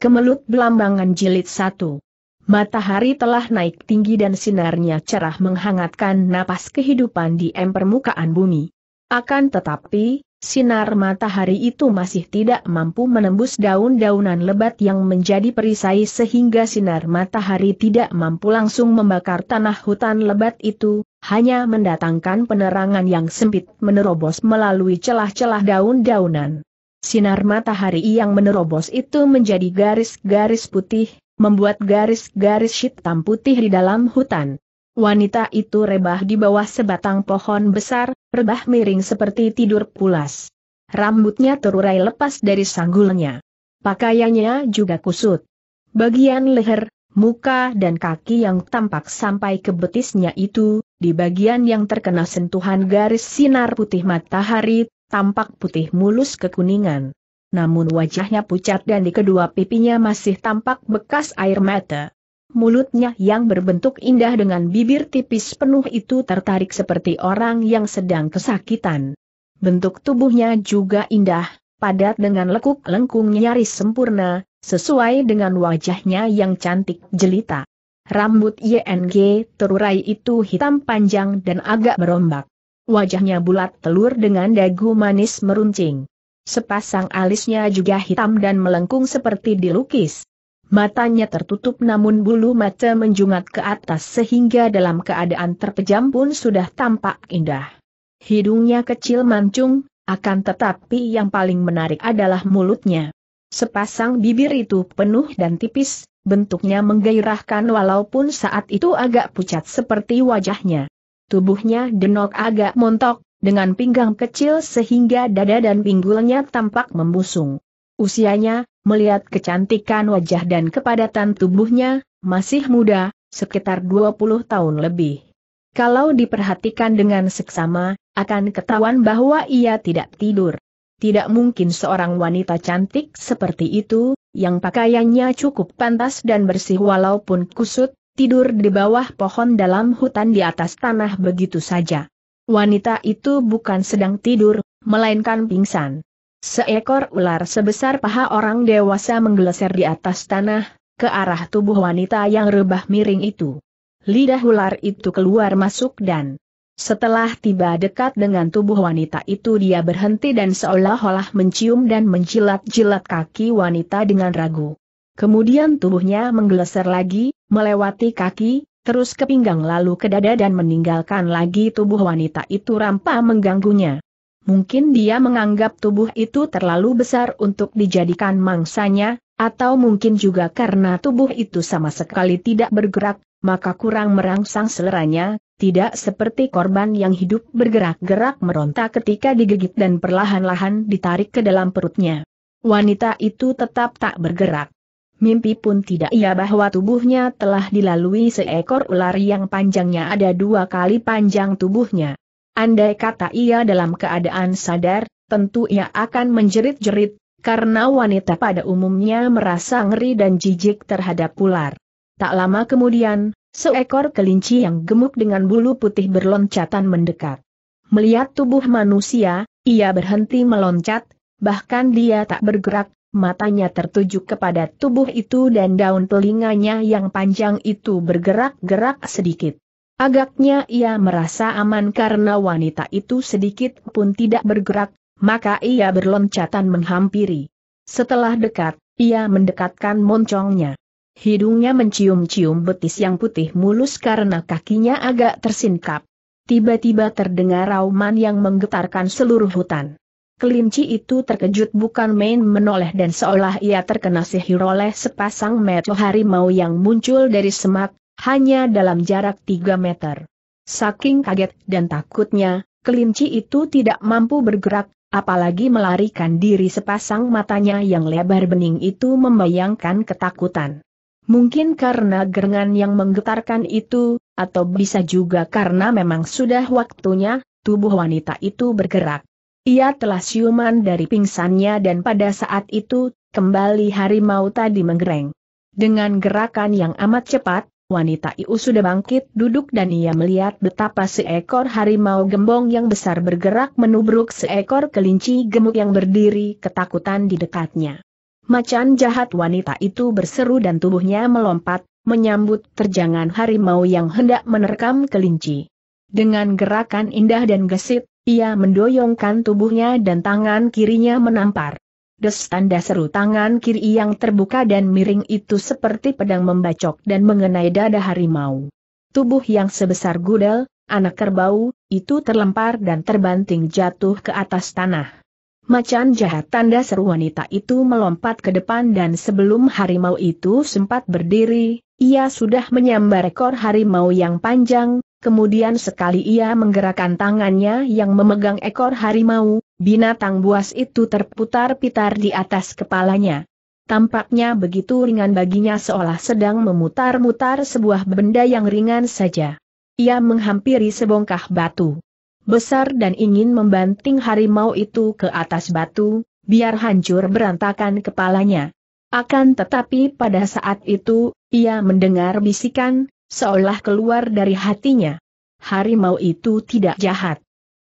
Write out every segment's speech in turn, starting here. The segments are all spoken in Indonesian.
Kemelut Belambangan Jilid 1 Matahari telah naik tinggi dan sinarnya cerah menghangatkan napas kehidupan di em permukaan bumi. Akan tetapi, sinar matahari itu masih tidak mampu menembus daun-daunan lebat yang menjadi perisai sehingga sinar matahari tidak mampu langsung membakar tanah hutan lebat itu, hanya mendatangkan penerangan yang sempit menerobos melalui celah-celah daun-daunan. Sinar matahari yang menerobos itu menjadi garis-garis putih, membuat garis-garis hitam putih di dalam hutan. Wanita itu rebah di bawah sebatang pohon besar, rebah miring seperti tidur pulas. Rambutnya terurai lepas dari sanggulnya. Pakaiannya juga kusut. Bagian leher, muka dan kaki yang tampak sampai ke betisnya itu, di bagian yang terkena sentuhan garis sinar putih matahari, tampak putih mulus kekuningan. Namun wajahnya pucat dan di kedua pipinya masih tampak bekas air mata. Mulutnya yang berbentuk indah dengan bibir tipis penuh itu tertarik seperti orang yang sedang kesakitan. Bentuk tubuhnya juga indah, padat dengan lekuk-lengkung nyaris sempurna, sesuai dengan wajahnya yang cantik jelita. Rambut YNG terurai itu hitam panjang dan agak berombak. Wajahnya bulat telur dengan dagu manis meruncing. Sepasang alisnya juga hitam dan melengkung seperti dilukis. Matanya tertutup namun bulu mata menjungat ke atas sehingga dalam keadaan terpejam pun sudah tampak indah. Hidungnya kecil mancung, akan tetapi yang paling menarik adalah mulutnya. Sepasang bibir itu penuh dan tipis, bentuknya menggairahkan walaupun saat itu agak pucat seperti wajahnya tubuhnya denok agak montok, dengan pinggang kecil sehingga dada dan pinggulnya tampak membusung. Usianya, melihat kecantikan wajah dan kepadatan tubuhnya, masih muda, sekitar 20 tahun lebih. Kalau diperhatikan dengan seksama, akan ketahuan bahwa ia tidak tidur. Tidak mungkin seorang wanita cantik seperti itu, yang pakaiannya cukup pantas dan bersih walaupun kusut, tidur di bawah pohon dalam hutan di atas tanah begitu saja. Wanita itu bukan sedang tidur, melainkan pingsan. Seekor ular sebesar paha orang dewasa menggeleser di atas tanah, ke arah tubuh wanita yang rebah miring itu. Lidah ular itu keluar masuk dan setelah tiba dekat dengan tubuh wanita itu dia berhenti dan seolah-olah mencium dan menjilat-jilat kaki wanita dengan ragu. Kemudian tubuhnya menggeleser lagi, melewati kaki, terus ke pinggang lalu ke dada dan meninggalkan lagi tubuh wanita itu rampa mengganggunya. Mungkin dia menganggap tubuh itu terlalu besar untuk dijadikan mangsanya, atau mungkin juga karena tubuh itu sama sekali tidak bergerak, maka kurang merangsang seleranya, tidak seperti korban yang hidup bergerak-gerak meronta ketika digigit dan perlahan-lahan ditarik ke dalam perutnya. Wanita itu tetap tak bergerak. Mimpi pun tidak ia ya, bahwa tubuhnya telah dilalui seekor ular yang panjangnya ada dua kali panjang tubuhnya. Andai kata ia dalam keadaan sadar, tentu ia akan menjerit-jerit, karena wanita pada umumnya merasa ngeri dan jijik terhadap ular. Tak lama kemudian, seekor kelinci yang gemuk dengan bulu putih berloncatan mendekat. Melihat tubuh manusia, ia berhenti meloncat, bahkan dia tak bergerak, matanya tertuju kepada tubuh itu dan daun telinganya yang panjang itu bergerak-gerak sedikit. Agaknya ia merasa aman karena wanita itu sedikit pun tidak bergerak, maka ia berloncatan menghampiri. Setelah dekat, ia mendekatkan moncongnya. Hidungnya mencium-cium betis yang putih mulus karena kakinya agak tersingkap. Tiba-tiba terdengar rauman yang menggetarkan seluruh hutan. Kelinci itu terkejut bukan main menoleh dan seolah ia terkena sihir oleh sepasang mata harimau yang muncul dari semak, hanya dalam jarak 3 meter. Saking kaget dan takutnya, kelinci itu tidak mampu bergerak, apalagi melarikan diri sepasang matanya yang lebar bening itu membayangkan ketakutan. Mungkin karena gerengan yang menggetarkan itu, atau bisa juga karena memang sudah waktunya, tubuh wanita itu bergerak. Ia telah siuman dari pingsannya dan pada saat itu, kembali harimau tadi menggereng. Dengan gerakan yang amat cepat, wanita itu sudah bangkit duduk dan ia melihat betapa seekor harimau gembong yang besar bergerak menubruk seekor kelinci gemuk yang berdiri ketakutan di dekatnya. Macan jahat wanita itu berseru dan tubuhnya melompat, menyambut terjangan harimau yang hendak menerkam kelinci. Dengan gerakan indah dan gesit, ia mendoyongkan tubuhnya dan tangan kirinya menampar. Des tanda seru tangan kiri yang terbuka dan miring itu seperti pedang membacok dan mengenai dada harimau. Tubuh yang sebesar gudel, anak kerbau, itu terlempar dan terbanting jatuh ke atas tanah. Macan jahat tanda seru wanita itu melompat ke depan dan sebelum harimau itu sempat berdiri, ia sudah menyambar ekor harimau yang panjang, Kemudian sekali ia menggerakkan tangannya yang memegang ekor harimau, binatang buas itu terputar-pitar di atas kepalanya. Tampaknya begitu ringan baginya seolah sedang memutar-mutar sebuah benda yang ringan saja. Ia menghampiri sebongkah batu besar dan ingin membanting harimau itu ke atas batu, biar hancur berantakan kepalanya. Akan tetapi pada saat itu, ia mendengar bisikan, Seolah keluar dari hatinya. Harimau itu tidak jahat.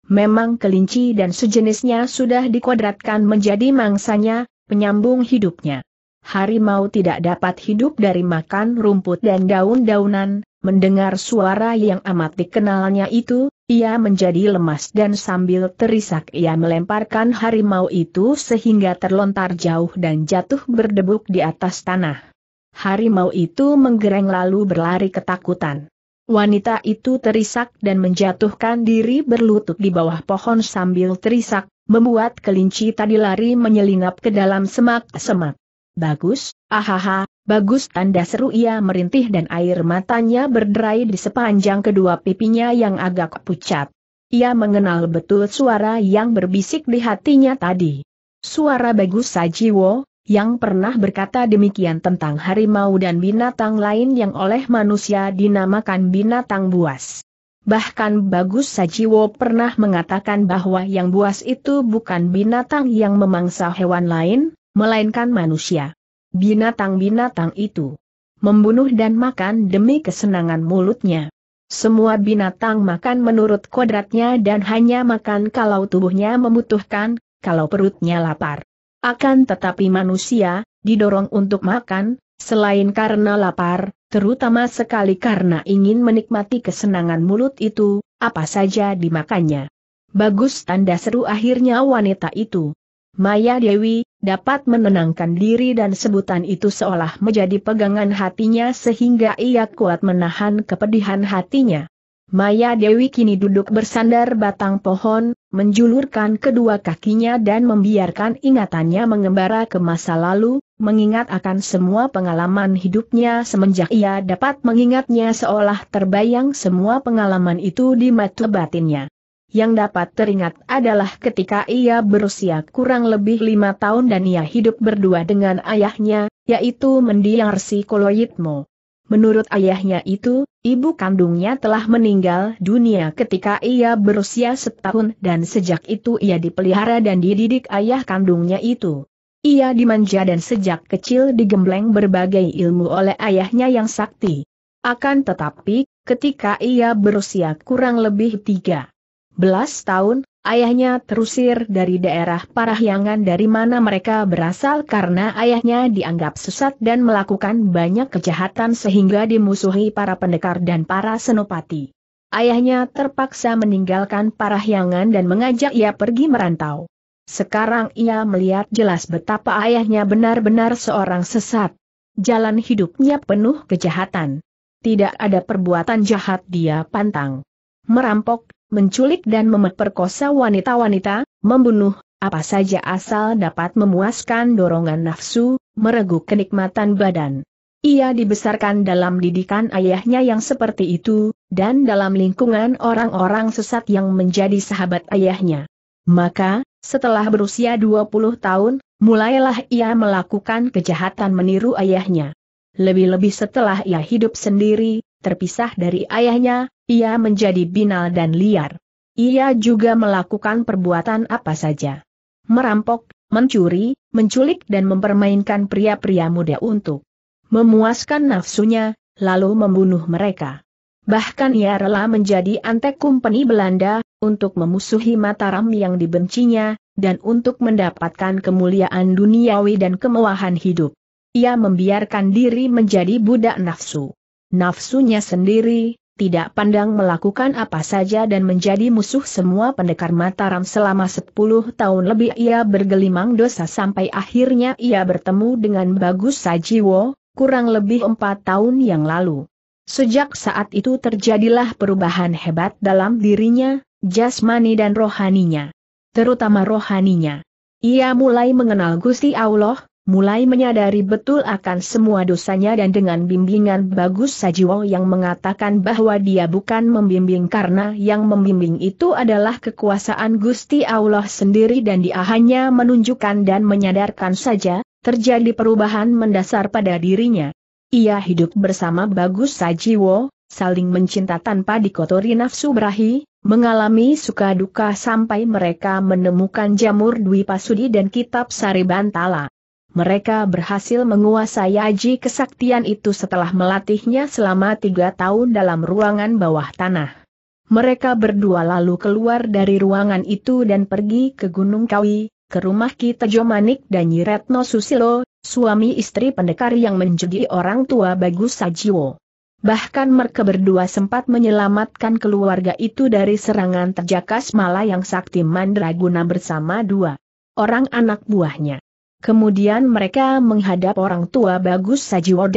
Memang kelinci dan sejenisnya sudah dikuadratkan menjadi mangsanya, penyambung hidupnya. Harimau tidak dapat hidup dari makan rumput dan daun-daunan, Mendengar suara yang amat dikenalnya itu, ia menjadi lemas dan sambil terisak ia melemparkan harimau itu sehingga terlontar jauh dan jatuh berdebuk di atas tanah harimau itu menggereng lalu berlari ketakutan. Wanita itu terisak dan menjatuhkan diri berlutut di bawah pohon sambil terisak, membuat kelinci tadi lari menyelinap ke dalam semak-semak. Bagus, ahaha, bagus tanda seru ia merintih dan air matanya berderai di sepanjang kedua pipinya yang agak pucat. Ia mengenal betul suara yang berbisik di hatinya tadi. Suara bagus Sajiwo, yang pernah berkata demikian tentang harimau dan binatang lain yang oleh manusia dinamakan binatang buas. Bahkan Bagus Sajiwo pernah mengatakan bahwa yang buas itu bukan binatang yang memangsa hewan lain, melainkan manusia. Binatang-binatang itu membunuh dan makan demi kesenangan mulutnya. Semua binatang makan menurut kodratnya dan hanya makan kalau tubuhnya membutuhkan, kalau perutnya lapar. Akan tetapi manusia, didorong untuk makan, selain karena lapar, terutama sekali karena ingin menikmati kesenangan mulut itu, apa saja dimakannya. Bagus tanda seru akhirnya wanita itu. Maya Dewi, dapat menenangkan diri dan sebutan itu seolah menjadi pegangan hatinya sehingga ia kuat menahan kepedihan hatinya. Maya Dewi kini duduk bersandar batang pohon, menjulurkan kedua kakinya dan membiarkan ingatannya mengembara ke masa lalu, mengingat akan semua pengalaman hidupnya semenjak ia dapat mengingatnya seolah terbayang semua pengalaman itu di mata batinnya. Yang dapat teringat adalah ketika ia berusia kurang lebih lima tahun dan ia hidup berdua dengan ayahnya, yaitu mendiang Rsi Koloyitmo. Menurut ayahnya itu, ibu kandungnya telah meninggal dunia ketika ia berusia setahun dan sejak itu ia dipelihara dan dididik ayah kandungnya itu. Ia dimanja dan sejak kecil digembleng berbagai ilmu oleh ayahnya yang sakti. Akan tetapi, ketika ia berusia kurang lebih tiga belas tahun, Ayahnya terusir dari daerah Parahyangan dari mana mereka berasal karena ayahnya dianggap sesat dan melakukan banyak kejahatan sehingga dimusuhi para pendekar dan para senopati. Ayahnya terpaksa meninggalkan Parahyangan dan mengajak ia pergi merantau. Sekarang ia melihat jelas betapa ayahnya benar-benar seorang sesat. Jalan hidupnya penuh kejahatan. Tidak ada perbuatan jahat dia pantang. Merampok, menculik dan memperkosa wanita-wanita, membunuh, apa saja asal dapat memuaskan dorongan nafsu, mereguk kenikmatan badan. Ia dibesarkan dalam didikan ayahnya yang seperti itu, dan dalam lingkungan orang-orang sesat yang menjadi sahabat ayahnya. Maka, setelah berusia 20 tahun, mulailah ia melakukan kejahatan meniru ayahnya. Lebih-lebih setelah ia hidup sendiri, terpisah dari ayahnya, ia menjadi binal dan liar. Ia juga melakukan perbuatan apa saja. Merampok, mencuri, menculik dan mempermainkan pria-pria muda untuk memuaskan nafsunya, lalu membunuh mereka. Bahkan ia rela menjadi antek kumpeni Belanda, untuk memusuhi Mataram yang dibencinya, dan untuk mendapatkan kemuliaan duniawi dan kemewahan hidup. Ia membiarkan diri menjadi budak nafsu. Nafsunya sendiri, tidak pandang melakukan apa saja dan menjadi musuh semua pendekar Mataram selama 10 tahun lebih ia bergelimang dosa sampai akhirnya ia bertemu dengan Bagus Sajiwo, kurang lebih empat tahun yang lalu. Sejak saat itu terjadilah perubahan hebat dalam dirinya, jasmani dan rohaninya. Terutama rohaninya. Ia mulai mengenal Gusti Allah, mulai menyadari betul akan semua dosanya dan dengan bimbingan Bagus Sajiwo yang mengatakan bahwa dia bukan membimbing karena yang membimbing itu adalah kekuasaan Gusti Allah sendiri dan dia hanya menunjukkan dan menyadarkan saja, terjadi perubahan mendasar pada dirinya. Ia hidup bersama Bagus Sajiwo, saling mencinta tanpa dikotori nafsu berahi, mengalami suka duka sampai mereka menemukan jamur Dwi Pasudi dan kitab Sari Bantala. Mereka berhasil menguasai aji kesaktian itu setelah melatihnya selama tiga tahun dalam ruangan bawah tanah. Mereka berdua lalu keluar dari ruangan itu dan pergi ke Gunung Kawi, ke rumah Ki Jomanik dan Yiretno Susilo, suami istri pendekar yang menjadi orang tua Bagus Sajiwo. Bahkan mereka berdua sempat menyelamatkan keluarga itu dari serangan terjakas mala yang sakti mandraguna bersama dua orang anak buahnya. Kemudian mereka menghadap orang tua Bagus Sajiwo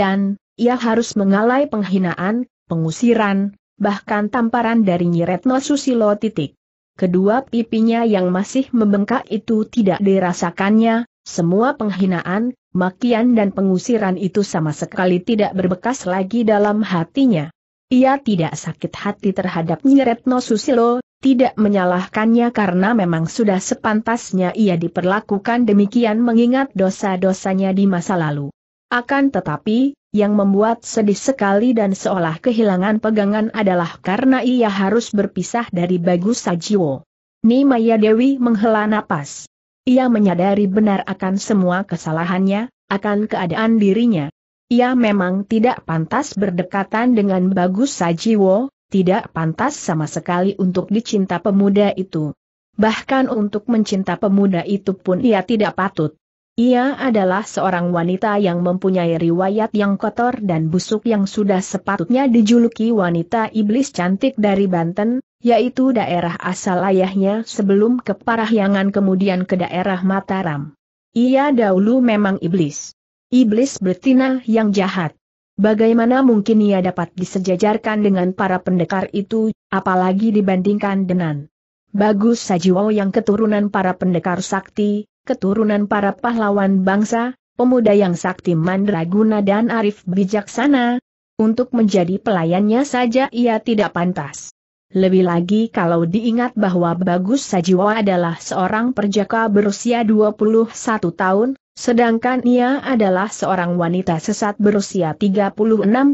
ia harus mengalai penghinaan, pengusiran, bahkan tamparan dari Nyiretno Susilo titik. Kedua pipinya yang masih membengkak itu tidak dirasakannya, semua penghinaan, makian dan pengusiran itu sama sekali tidak berbekas lagi dalam hatinya. Ia tidak sakit hati terhadap Nyiretno Susilo, tidak menyalahkannya karena memang sudah sepantasnya ia diperlakukan demikian mengingat dosa-dosanya di masa lalu. Akan tetapi, yang membuat sedih sekali dan seolah kehilangan pegangan adalah karena ia harus berpisah dari Bagus Sajiwo. Nimaya Dewi menghela napas. Ia menyadari benar akan semua kesalahannya, akan keadaan dirinya. Ia memang tidak pantas berdekatan dengan Bagus Sajiwo, tidak pantas sama sekali untuk dicinta pemuda itu. Bahkan untuk mencinta pemuda itu pun ia tidak patut. Ia adalah seorang wanita yang mempunyai riwayat yang kotor dan busuk yang sudah sepatutnya dijuluki wanita iblis cantik dari Banten, yaitu daerah asal ayahnya sebelum ke Parahyangan kemudian ke daerah Mataram. Ia dahulu memang iblis. Iblis betina yang jahat. Bagaimana mungkin ia dapat disejajarkan dengan para pendekar itu, apalagi dibandingkan dengan Bagus Sajiwo yang keturunan para pendekar sakti, keturunan para pahlawan bangsa, pemuda yang sakti mandraguna dan arif bijaksana. Untuk menjadi pelayannya saja ia tidak pantas. Lebih lagi kalau diingat bahwa Bagus Sajiwo adalah seorang perjaka berusia 21 tahun, Sedangkan ia adalah seorang wanita sesat berusia 36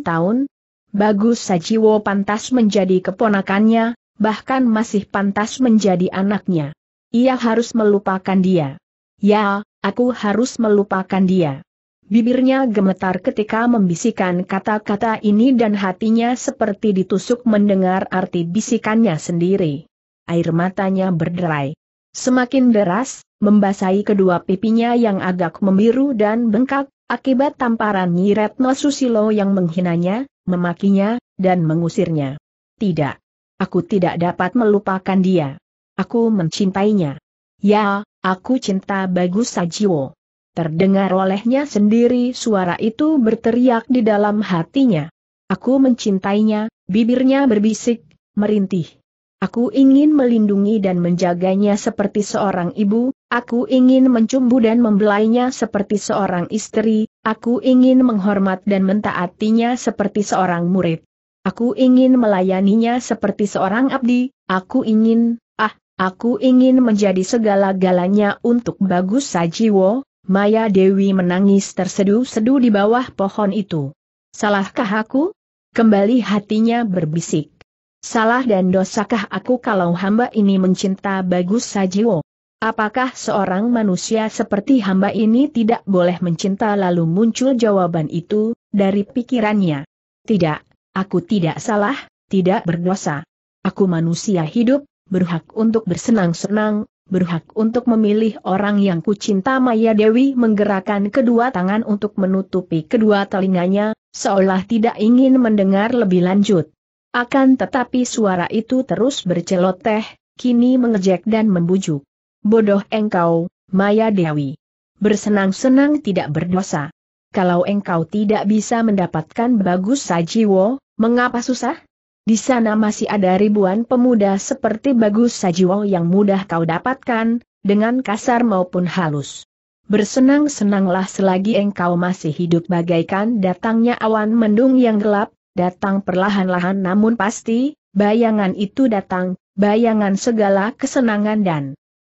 tahun, Bagus Sajiwo pantas menjadi keponakannya, bahkan masih pantas menjadi anaknya. Ia harus melupakan dia. Ya, aku harus melupakan dia. Bibirnya gemetar ketika membisikkan kata-kata ini dan hatinya seperti ditusuk mendengar arti bisikannya sendiri. Air matanya berderai semakin deras, membasahi kedua pipinya yang agak membiru dan bengkak, akibat tamparan Nyiretno Susilo yang menghinanya, memakinya, dan mengusirnya. Tidak. Aku tidak dapat melupakan dia. Aku mencintainya. Ya, aku cinta Bagus Sajiwo. Terdengar olehnya sendiri suara itu berteriak di dalam hatinya. Aku mencintainya, bibirnya berbisik, merintih. Aku ingin melindungi dan menjaganya seperti seorang ibu, aku ingin mencumbu dan membelainya seperti seorang istri, aku ingin menghormat dan mentaatinya seperti seorang murid. Aku ingin melayaninya seperti seorang abdi, aku ingin, ah, aku ingin menjadi segala-galanya untuk bagus Sajiwo, Maya Dewi menangis terseduh-seduh di bawah pohon itu. Salahkah aku? Kembali hatinya berbisik. Salah dan dosakah aku kalau hamba ini mencinta Bagus Sajiwo? Apakah seorang manusia seperti hamba ini tidak boleh mencinta lalu muncul jawaban itu, dari pikirannya? Tidak, aku tidak salah, tidak berdosa. Aku manusia hidup, berhak untuk bersenang-senang, berhak untuk memilih orang yang kucinta Maya Dewi menggerakkan kedua tangan untuk menutupi kedua telinganya, seolah tidak ingin mendengar lebih lanjut. Akan tetapi suara itu terus berceloteh, kini mengejek dan membujuk. Bodoh engkau, Maya Dewi. Bersenang-senang tidak berdosa. Kalau engkau tidak bisa mendapatkan bagus sajiwo, mengapa susah? Di sana masih ada ribuan pemuda seperti bagus sajiwo yang mudah kau dapatkan, dengan kasar maupun halus. Bersenang-senanglah selagi engkau masih hidup bagaikan datangnya awan mendung yang gelap, datang perlahan-lahan namun pasti, bayangan itu datang, bayangan segala kesenangan dan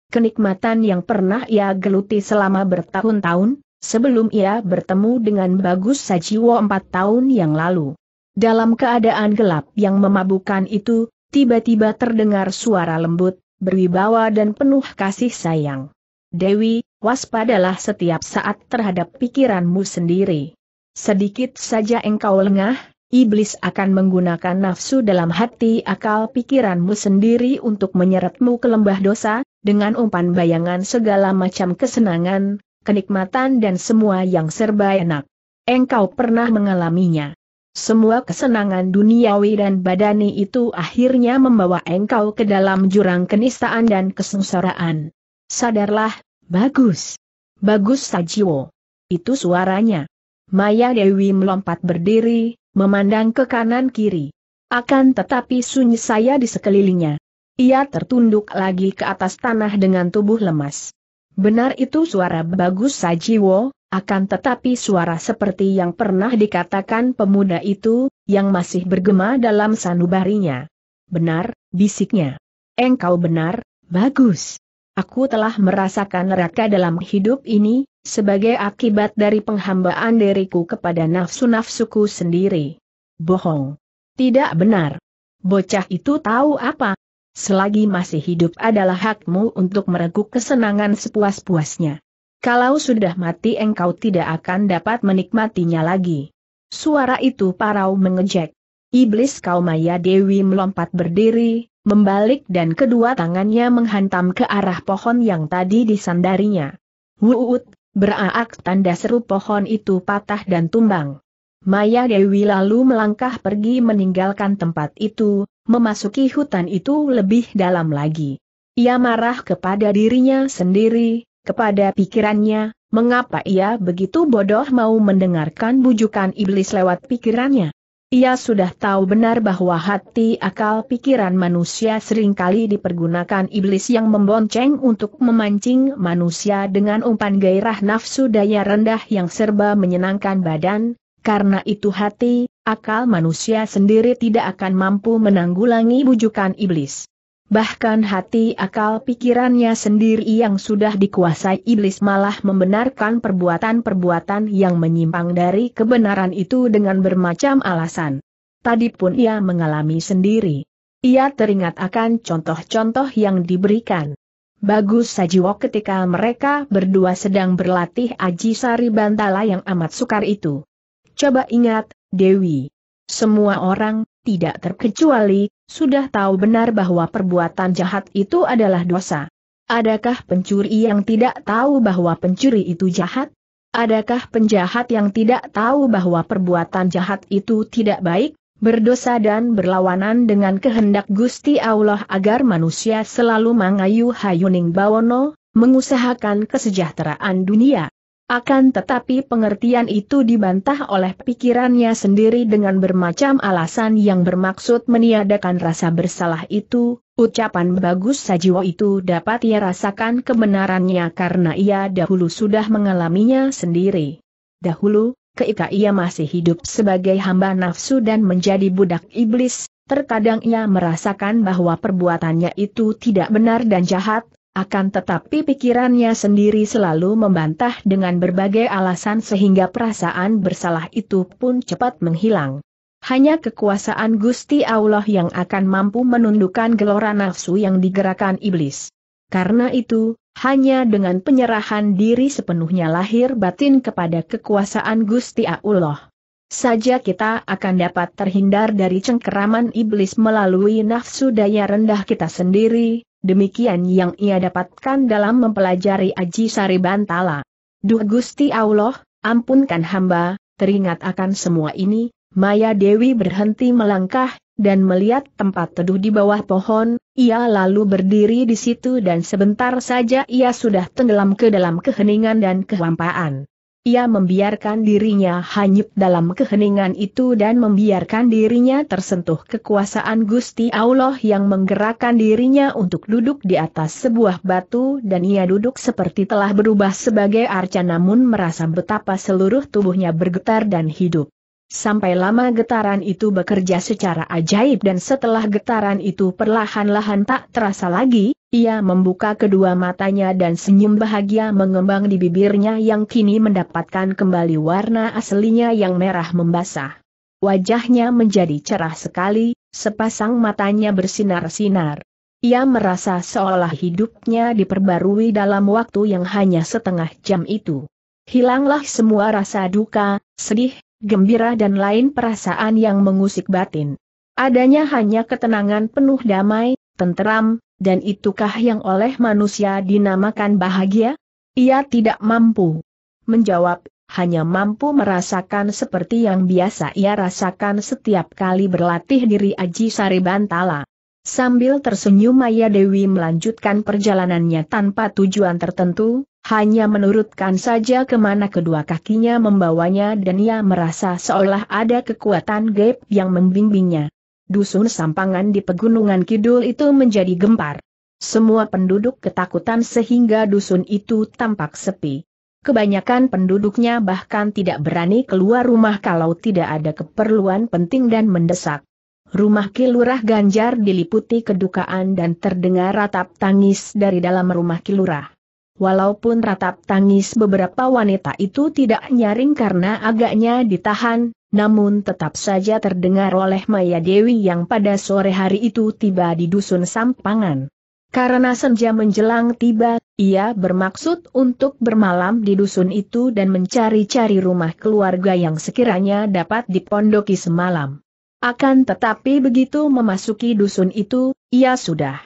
kenikmatan yang pernah ia geluti selama bertahun-tahun, sebelum ia bertemu dengan Bagus Sajiwo empat tahun yang lalu. Dalam keadaan gelap yang memabukan itu, tiba-tiba terdengar suara lembut, berwibawa dan penuh kasih sayang. Dewi, waspadalah setiap saat terhadap pikiranmu sendiri. Sedikit saja engkau lengah, iblis akan menggunakan nafsu dalam hati akal pikiranmu sendiri untuk menyeretmu ke lembah dosa, dengan umpan bayangan segala macam kesenangan, kenikmatan dan semua yang serba enak. Engkau pernah mengalaminya. Semua kesenangan duniawi dan badani itu akhirnya membawa engkau ke dalam jurang kenistaan dan kesengsaraan. Sadarlah, bagus. Bagus Sajiwo. Itu suaranya. Maya Dewi melompat berdiri, memandang ke kanan kiri. Akan tetapi sunyi saya di sekelilingnya. Ia tertunduk lagi ke atas tanah dengan tubuh lemas. Benar itu suara bagus Sajiwo, akan tetapi suara seperti yang pernah dikatakan pemuda itu, yang masih bergema dalam sanubarinya. Benar, bisiknya. Engkau benar, bagus. Aku telah merasakan neraka dalam hidup ini, sebagai akibat dari penghambaan diriku kepada nafsu-nafsuku sendiri. Bohong. Tidak benar. Bocah itu tahu apa? Selagi masih hidup adalah hakmu untuk mereguk kesenangan sepuas-puasnya. Kalau sudah mati engkau tidak akan dapat menikmatinya lagi. Suara itu parau mengejek. Iblis kau Maya Dewi melompat berdiri, membalik dan kedua tangannya menghantam ke arah pohon yang tadi disandarinya. Wuut, beraak tanda seru pohon itu patah dan tumbang. Maya Dewi lalu melangkah pergi meninggalkan tempat itu, memasuki hutan itu lebih dalam lagi. Ia marah kepada dirinya sendiri, kepada pikirannya, mengapa ia begitu bodoh mau mendengarkan bujukan iblis lewat pikirannya. Ia sudah tahu benar bahwa hati akal pikiran manusia seringkali dipergunakan iblis yang membonceng untuk memancing manusia dengan umpan gairah nafsu daya rendah yang serba menyenangkan badan, karena itu hati, akal manusia sendiri tidak akan mampu menanggulangi bujukan iblis bahkan hati akal pikirannya sendiri yang sudah dikuasai iblis malah membenarkan perbuatan-perbuatan yang menyimpang dari kebenaran itu dengan bermacam alasan. Tadi pun ia mengalami sendiri. Ia teringat akan contoh-contoh yang diberikan. Bagus Sajiwo ketika mereka berdua sedang berlatih Aji Sari Bantala yang amat sukar itu. Coba ingat, Dewi. Semua orang, tidak terkecuali, sudah tahu benar bahwa perbuatan jahat itu adalah dosa. Adakah pencuri yang tidak tahu bahwa pencuri itu jahat? Adakah penjahat yang tidak tahu bahwa perbuatan jahat itu tidak baik, berdosa dan berlawanan dengan kehendak Gusti Allah agar manusia selalu mengayuh hayuning bawono, mengusahakan kesejahteraan dunia? Akan tetapi pengertian itu dibantah oleh pikirannya sendiri dengan bermacam alasan yang bermaksud meniadakan rasa bersalah itu, ucapan bagus Sajiwo itu dapat ia rasakan kebenarannya karena ia dahulu sudah mengalaminya sendiri. Dahulu, ketika ia masih hidup sebagai hamba nafsu dan menjadi budak iblis, Terkadang ia merasakan bahwa perbuatannya itu tidak benar dan jahat, akan tetapi pikirannya sendiri selalu membantah dengan berbagai alasan sehingga perasaan bersalah itu pun cepat menghilang. Hanya kekuasaan Gusti Allah yang akan mampu menundukkan gelora nafsu yang digerakkan iblis. Karena itu, hanya dengan penyerahan diri sepenuhnya lahir batin kepada kekuasaan Gusti Allah. Saja kita akan dapat terhindar dari cengkeraman iblis melalui nafsu daya rendah kita sendiri, demikian yang ia dapatkan dalam mempelajari Aji Sari Bantala. Duh Gusti Allah, ampunkan hamba, teringat akan semua ini, Maya Dewi berhenti melangkah, dan melihat tempat teduh di bawah pohon, ia lalu berdiri di situ dan sebentar saja ia sudah tenggelam ke dalam keheningan dan kehampaan. Ia membiarkan dirinya hanyut dalam keheningan itu dan membiarkan dirinya tersentuh kekuasaan Gusti Allah yang menggerakkan dirinya untuk duduk di atas sebuah batu dan ia duduk seperti telah berubah sebagai arca namun merasa betapa seluruh tubuhnya bergetar dan hidup. Sampai lama getaran itu bekerja secara ajaib dan setelah getaran itu perlahan-lahan tak terasa lagi, ia membuka kedua matanya dan senyum bahagia mengembang di bibirnya yang kini mendapatkan kembali warna aslinya yang merah membasah. Wajahnya menjadi cerah sekali, sepasang matanya bersinar-sinar. Ia merasa seolah hidupnya diperbarui dalam waktu yang hanya setengah jam itu. Hilanglah semua rasa duka, sedih, gembira dan lain perasaan yang mengusik batin. Adanya hanya ketenangan penuh damai, tenteram, dan itukah yang oleh manusia dinamakan bahagia? Ia tidak mampu menjawab, hanya mampu merasakan seperti yang biasa ia rasakan setiap kali berlatih diri Aji Sari Bantala. Sambil tersenyum Maya Dewi melanjutkan perjalanannya tanpa tujuan tertentu, hanya menurutkan saja kemana kedua kakinya membawanya dan ia merasa seolah ada kekuatan gaib yang membimbingnya. Dusun Sampangan di Pegunungan Kidul itu menjadi gempar. Semua penduduk ketakutan sehingga dusun itu tampak sepi. Kebanyakan penduduknya bahkan tidak berani keluar rumah kalau tidak ada keperluan penting dan mendesak. Rumah Kilurah Ganjar diliputi kedukaan dan terdengar ratap tangis dari dalam rumah Kilurah. Walaupun ratap tangis beberapa wanita itu tidak nyaring karena agaknya ditahan, namun tetap saja terdengar oleh Maya Dewi yang pada sore hari itu tiba di dusun Sampangan. Karena senja menjelang tiba, ia bermaksud untuk bermalam di dusun itu dan mencari-cari rumah keluarga yang sekiranya dapat dipondoki semalam. Akan tetapi begitu memasuki dusun itu, ia sudah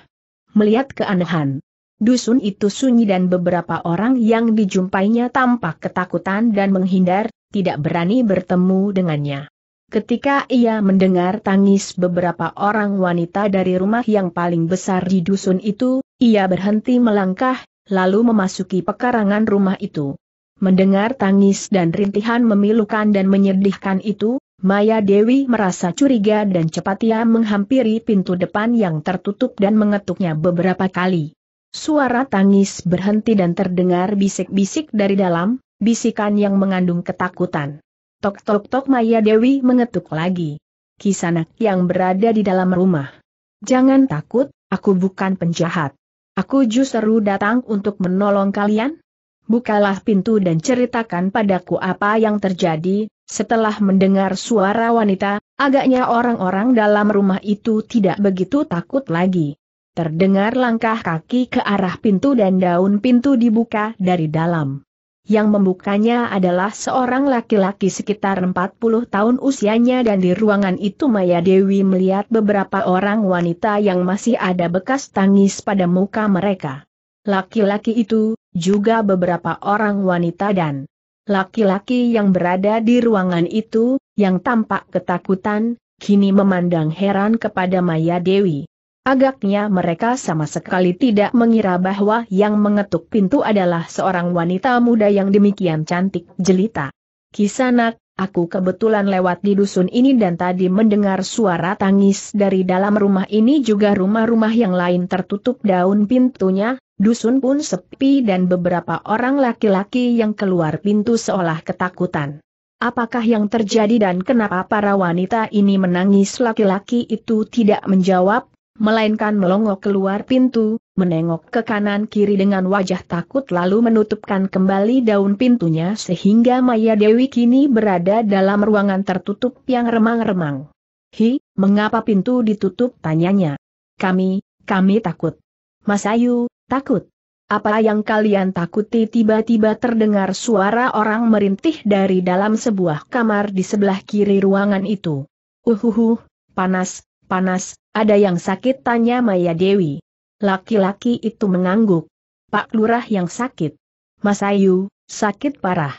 melihat keanehan. Dusun itu sunyi dan beberapa orang yang dijumpainya tampak ketakutan dan menghindar, tidak berani bertemu dengannya. Ketika ia mendengar tangis beberapa orang wanita dari rumah yang paling besar di dusun itu, ia berhenti melangkah, lalu memasuki pekarangan rumah itu. Mendengar tangis dan rintihan memilukan dan menyedihkan itu, Maya Dewi merasa curiga dan cepat ia menghampiri pintu depan yang tertutup dan mengetuknya beberapa kali. Suara tangis berhenti dan terdengar bisik-bisik dari dalam, bisikan yang mengandung ketakutan. Tok-tok-tok Maya Dewi mengetuk lagi. Kisanak yang berada di dalam rumah. Jangan takut, aku bukan penjahat. Aku justru datang untuk menolong kalian. Bukalah pintu dan ceritakan padaku apa yang terjadi, setelah mendengar suara wanita, agaknya orang-orang dalam rumah itu tidak begitu takut lagi. Terdengar langkah kaki ke arah pintu dan daun pintu dibuka dari dalam. Yang membukanya adalah seorang laki-laki sekitar 40 tahun usianya dan di ruangan itu Maya Dewi melihat beberapa orang wanita yang masih ada bekas tangis pada muka mereka. Laki-laki itu, juga beberapa orang wanita dan laki-laki yang berada di ruangan itu, yang tampak ketakutan, kini memandang heran kepada Maya Dewi. Agaknya mereka sama sekali tidak mengira bahwa yang mengetuk pintu adalah seorang wanita muda yang demikian cantik jelita. Kisanak, aku kebetulan lewat di dusun ini dan tadi mendengar suara tangis dari dalam rumah ini juga rumah-rumah yang lain tertutup daun pintunya, dusun pun sepi dan beberapa orang laki-laki yang keluar pintu seolah ketakutan. Apakah yang terjadi dan kenapa para wanita ini menangis laki-laki itu tidak menjawab, melainkan melongok keluar pintu, menengok ke kanan kiri dengan wajah takut lalu menutupkan kembali daun pintunya sehingga Maya Dewi kini berada dalam ruangan tertutup yang remang-remang. Hi, mengapa pintu ditutup tanyanya. Kami, kami takut. Mas Ayu, takut. Apa yang kalian takuti tiba-tiba terdengar suara orang merintih dari dalam sebuah kamar di sebelah kiri ruangan itu. Uhuhu, panas, Panas, ada yang sakit tanya Maya Dewi. Laki-laki itu mengangguk. Pak Lurah yang sakit. Mas Ayu, sakit parah.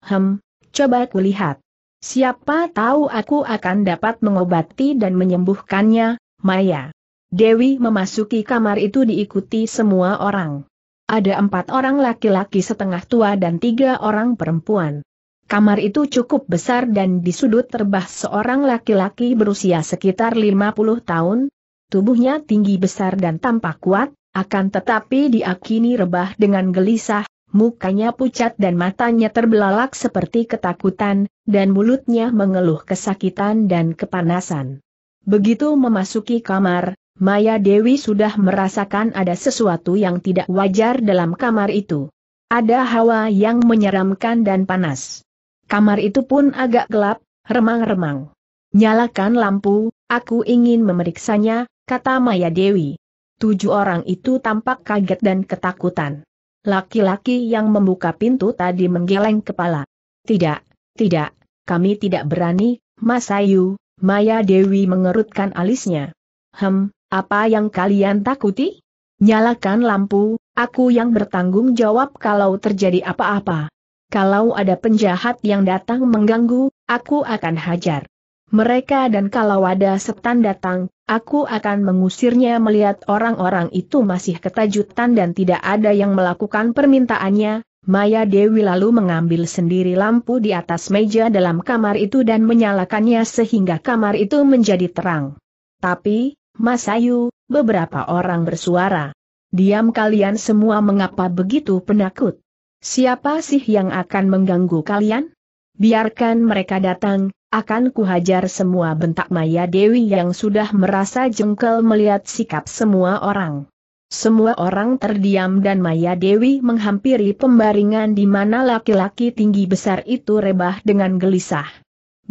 Hem, coba kulihat. Siapa tahu aku akan dapat mengobati dan menyembuhkannya, Maya. Dewi memasuki kamar itu diikuti semua orang. Ada empat orang laki-laki setengah tua dan tiga orang perempuan. Kamar itu cukup besar dan di sudut terbah seorang laki-laki berusia sekitar 50 tahun. Tubuhnya tinggi besar dan tampak kuat, akan tetapi diakini rebah dengan gelisah, mukanya pucat dan matanya terbelalak seperti ketakutan, dan mulutnya mengeluh kesakitan dan kepanasan. Begitu memasuki kamar, Maya Dewi sudah merasakan ada sesuatu yang tidak wajar dalam kamar itu. Ada hawa yang menyeramkan dan panas. Kamar itu pun agak gelap, remang-remang. Nyalakan lampu, aku ingin memeriksanya, kata Maya Dewi. Tujuh orang itu tampak kaget dan ketakutan. Laki-laki yang membuka pintu tadi menggeleng kepala. Tidak, tidak, kami tidak berani, Mas Ayu, Maya Dewi mengerutkan alisnya. Hem, apa yang kalian takuti? Nyalakan lampu, aku yang bertanggung jawab kalau terjadi apa-apa kalau ada penjahat yang datang mengganggu, aku akan hajar. Mereka dan kalau ada setan datang, aku akan mengusirnya melihat orang-orang itu masih ketajutan dan tidak ada yang melakukan permintaannya, Maya Dewi lalu mengambil sendiri lampu di atas meja dalam kamar itu dan menyalakannya sehingga kamar itu menjadi terang. Tapi, Mas Ayu, beberapa orang bersuara. Diam kalian semua mengapa begitu penakut? Siapa sih yang akan mengganggu kalian? Biarkan mereka datang, akan kuhajar semua bentak Maya Dewi yang sudah merasa jengkel melihat sikap semua orang. Semua orang terdiam dan Maya Dewi menghampiri pembaringan di mana laki-laki tinggi besar itu rebah dengan gelisah.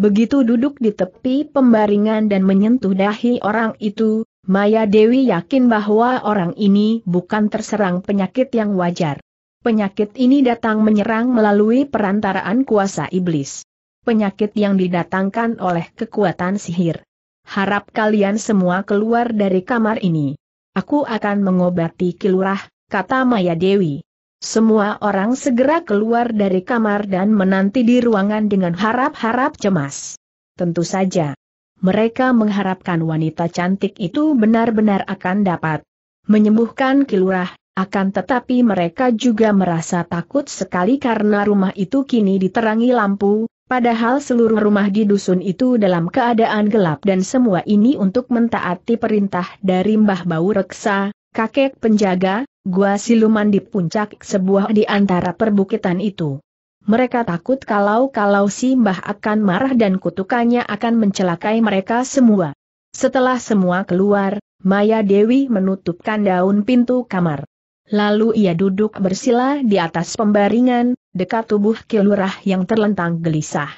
Begitu duduk di tepi pembaringan dan menyentuh dahi orang itu, Maya Dewi yakin bahwa orang ini bukan terserang penyakit yang wajar. Penyakit ini datang menyerang melalui perantaraan kuasa iblis. Penyakit yang didatangkan oleh kekuatan sihir. Harap kalian semua keluar dari kamar ini. Aku akan mengobati kilurah, kata Maya Dewi. Semua orang segera keluar dari kamar dan menanti di ruangan dengan harap-harap cemas. Tentu saja. Mereka mengharapkan wanita cantik itu benar-benar akan dapat menyembuhkan kilurah, akan tetapi mereka juga merasa takut sekali karena rumah itu kini diterangi lampu, padahal seluruh rumah di dusun itu dalam keadaan gelap dan semua ini untuk mentaati perintah dari Mbah Bau Reksa, kakek penjaga, gua siluman di puncak sebuah di antara perbukitan itu. Mereka takut kalau-kalau si Mbah akan marah dan kutukannya akan mencelakai mereka semua. Setelah semua keluar, Maya Dewi menutupkan daun pintu kamar. Lalu ia duduk bersila di atas pembaringan, dekat tubuh kilurah yang terlentang gelisah.